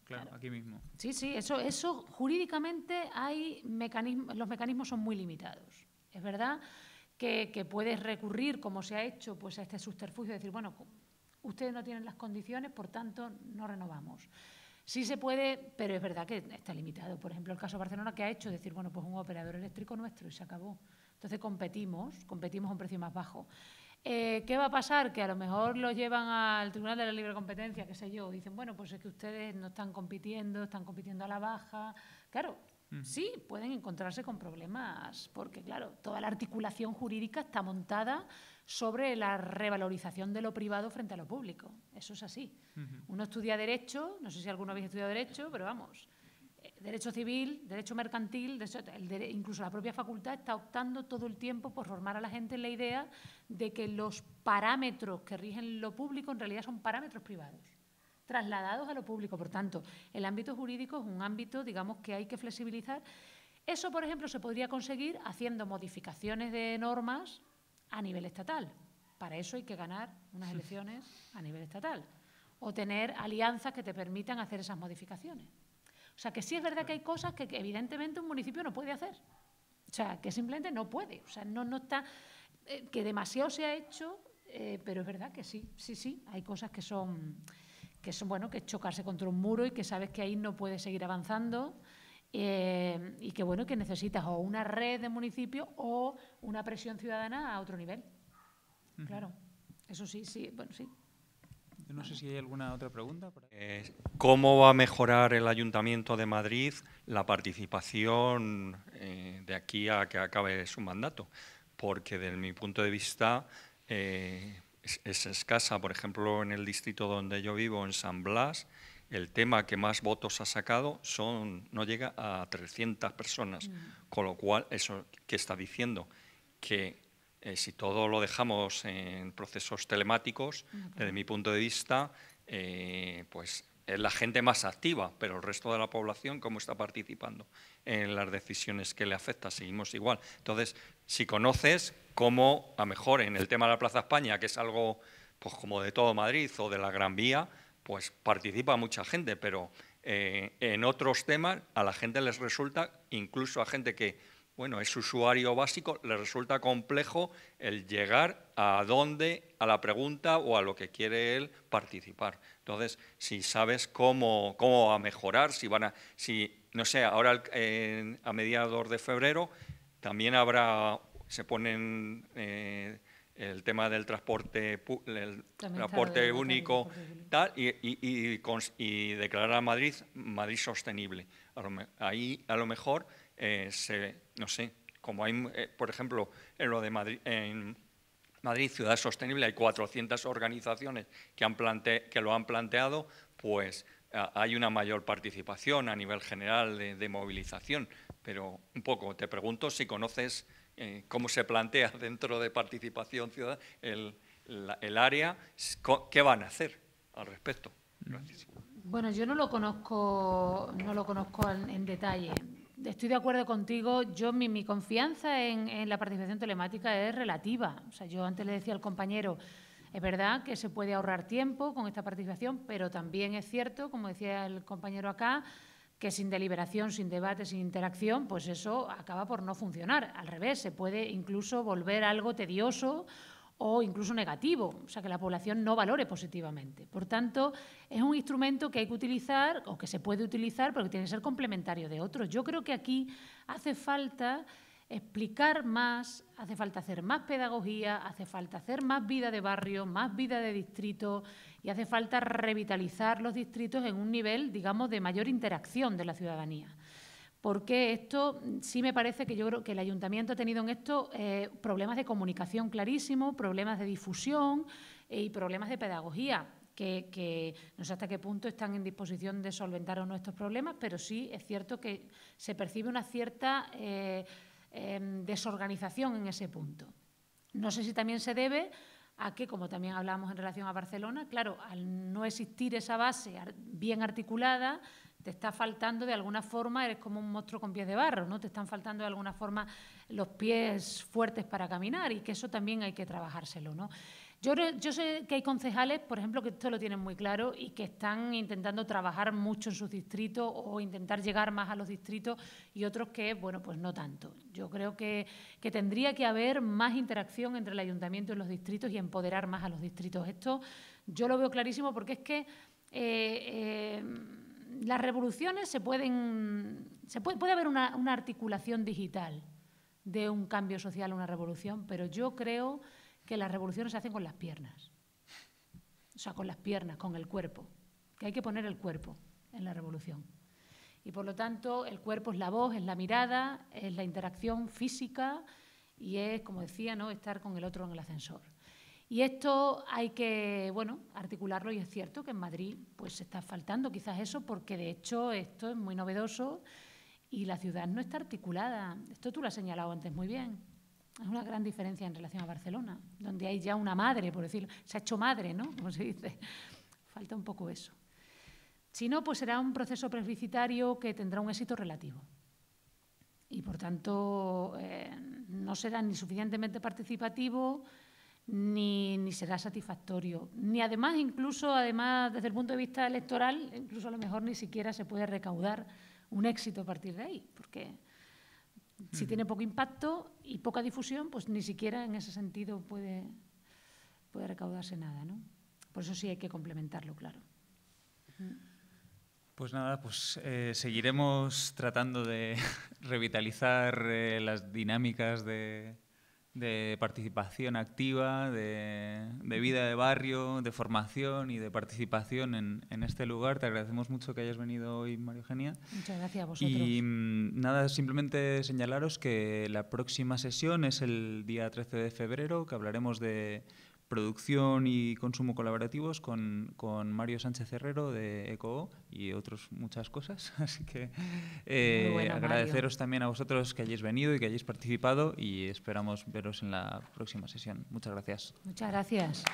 [SPEAKER 2] Claro, aquí mismo.
[SPEAKER 3] Sí, sí, eso, eso jurídicamente hay mecanismos, los mecanismos son muy limitados. Es verdad que, puedes recurrir, como se ha hecho, pues a este subterfugio, de decir, bueno, ustedes no tienen las condiciones, por tanto, no renovamos. Sí se puede, pero es verdad que está limitado. Por ejemplo, el caso de Barcelona que ha hecho, decir, bueno, pues un operador eléctrico nuestro y se acabó. Entonces competimos, competimos a un precio más bajo. Eh, ¿Qué va a pasar? Que a lo mejor lo llevan al Tribunal de la Libre Competencia, qué sé yo, dicen, bueno, pues es que ustedes no están compitiendo, están compitiendo a la baja. Claro, sí, pueden encontrarse con problemas, porque claro, toda la articulación jurídica está montada sobre la revalorización de lo privado frente a lo público. Eso es así. Uno estudia Derecho, no sé si alguno habéis estudiado Derecho, pero vamos, derecho civil, derecho mercantil, incluso la propia facultad está optando todo el tiempo por formar a la gente en la idea de que los parámetros que rigen lo público en realidad son parámetros privados trasladados a lo público. Por tanto, el ámbito jurídico es un ámbito, digamos, que hay que flexibilizar. Eso, por ejemplo, se podría conseguir haciendo modificaciones de normas a nivel estatal. Para eso hay que ganar unas elecciones a nivel estatal o tener alianzas que te permitan hacer esas modificaciones. O sea, que sí es verdad que hay cosas que, evidentemente un municipio no puede hacer. O sea, que simplemente no puede. O sea, no, no está. Eh, que demasiado se ha hecho, eh, pero es verdad que sí, sí, sí. Hay cosas que son, que son, bueno, que es chocarse contra un muro y que sabes que ahí no puedes seguir avanzando. Eh, y que bueno, que necesitas o una red de municipios o una presión ciudadana a otro nivel. Claro, eso sí, sí, bueno, sí no
[SPEAKER 2] sé si hay alguna otra pregunta. Eh,
[SPEAKER 5] ¿Cómo va a mejorar el Ayuntamiento de Madrid la participación eh, de aquí a que acabe su mandato? Porque desde mi punto de vista eh, es, escasa. Por ejemplo, en el distrito donde yo vivo, en San Blas, el tema que más votos ha sacado son, no llega a 300 personas. Mm. Con lo cual, ¿eso que está diciendo? Que eh, si todo lo dejamos en procesos telemáticos, desde mi punto de vista, eh, pues es la gente más activa, pero el resto de la población, ¿cómo está participando en las decisiones que le afectan? Seguimos igual. Entonces, si conoces cómo, a mejor en el tema de la Plaza España, que es algo pues, como de todo Madrid o de la Gran Vía, pues participa mucha gente, pero eh, en otros temas a la gente les resulta, incluso a gente que bueno, es usuario básico, le resulta complejo el llegar a dónde, a la pregunta o a lo que quiere él participar. Entonces, si sabes cómo, cómo a mejorar, si van a, si, no sé, ahora a mediados de febrero también habrá, se ponen eh, el tema del transporte, el transporte único tal, y, y, y, declarar a Madrid, Madrid sostenible. ahí a lo mejor eh, no sé, como hay, eh, por ejemplo, en lo de Madrid, en Madrid Ciudad Sostenible hay 400 organizaciones que, han que lo han planteado, pues hay una mayor participación a nivel general de, movilización, pero un poco te pregunto si conoces eh, cómo se plantea dentro de participación Ciudad el, área, qué van a hacer al respecto. Mm.
[SPEAKER 3] Bueno, yo no lo conozco, no lo conozco en detalle estoy de acuerdo contigo. Yo, mi, mi confianza en, la participación telemática es relativa. O sea, yo antes le decía al compañero, es verdad que se puede ahorrar tiempo con esta participación, pero también es cierto, como decía el compañero acá, que sin deliberación, sin debate, sin interacción, pues eso acaba por no funcionar. Al revés, se puede incluso volver algo tedioso o incluso negativo, o sea, que la población no valore positivamente. Por tanto, es un instrumento que hay que utilizar o que se puede utilizar, pero que tiene que ser complementario de otros. Yo creo que aquí hace falta explicar más, hace falta hacer más pedagogía, hace falta hacer más vida de barrio, más vida de distrito y hace falta revitalizar los distritos en un nivel, digamos, de mayor interacción de la ciudadanía porque esto sí me parece que yo creo que el ayuntamiento ha tenido en esto eh, problemas de comunicación clarísimo, problemas de difusión eh, y problemas de pedagogía. Que, no sé hasta qué punto están en disposición de solventar o no estos problemas, pero sí es cierto que se percibe una cierta eh, em, desorganización en ese punto. No sé si también se debe a que, como también hablábamos en relación a Barcelona, claro, al no existir esa base bien articulada, te está faltando de alguna forma, eres como un monstruo con pies de barro, ¿no? Te están faltando de alguna forma los pies fuertes para caminar y que eso también hay que trabajárselo, ¿no? Yo, yo sé que hay concejales, por ejemplo, que esto lo tienen muy claro y que están intentando trabajar mucho en sus distritos o intentar llegar más a los distritos y otros que, bueno, pues no tanto. Yo creo que, tendría que haber más interacción entre el ayuntamiento y los distritos y empoderar más a los distritos. Esto yo lo veo clarísimo porque es que... Eh, eh, las revoluciones se pueden. Se puede, haber una, articulación digital de un cambio social una revolución, pero yo creo que las revoluciones se hacen con las piernas. O sea, con las piernas, con el cuerpo. Que hay que poner el cuerpo en la revolución. Y por lo tanto, el cuerpo es la voz, es la mirada, es la interacción física y es, como decía, ¿no? estar con el otro en el ascensor. Y esto hay que, bueno, articularlo y es cierto que en Madrid pues está faltando quizás eso porque de hecho esto es muy novedoso y la ciudad no está articulada. Esto tú lo has señalado antes muy bien. Es una gran diferencia en relación a Barcelona, donde hay ya una madre, por decirlo. Se ha hecho madre, ¿no? Como se dice. Falta un poco eso. Si no, pues será un proceso previsitario que tendrá un éxito relativo y por tanto eh, no será ni suficientemente participativo ni, ni será satisfactorio. Ni además, incluso, además, desde el punto de vista electoral, incluso a lo mejor ni siquiera se puede recaudar un éxito a partir de ahí, porque si mm. tiene poco impacto y poca difusión, pues ni siquiera en ese sentido puede, puede recaudarse nada, ¿no? Por eso sí hay que complementarlo, claro.
[SPEAKER 2] Pues nada, pues eh, seguiremos tratando de revitalizar eh, las dinámicas de, de participación activa, de, vida de barrio, de formación y de participación en, en, este lugar. Te agradecemos mucho que hayas venido hoy, María Eugenia. Muchas gracias a vosotros. Y mm, nada, simplemente señalaros que la próxima sesión es el día 13 de febrero, que hablaremos de producción y consumo colaborativos con, Mario Sánchez Herrero de ECO y otras muchas cosas. Así que eh, agradeceros también a vosotros que hayáis venido y que hayáis participado y esperamos veros en la próxima sesión. Muchas gracias.
[SPEAKER 3] Muchas gracias.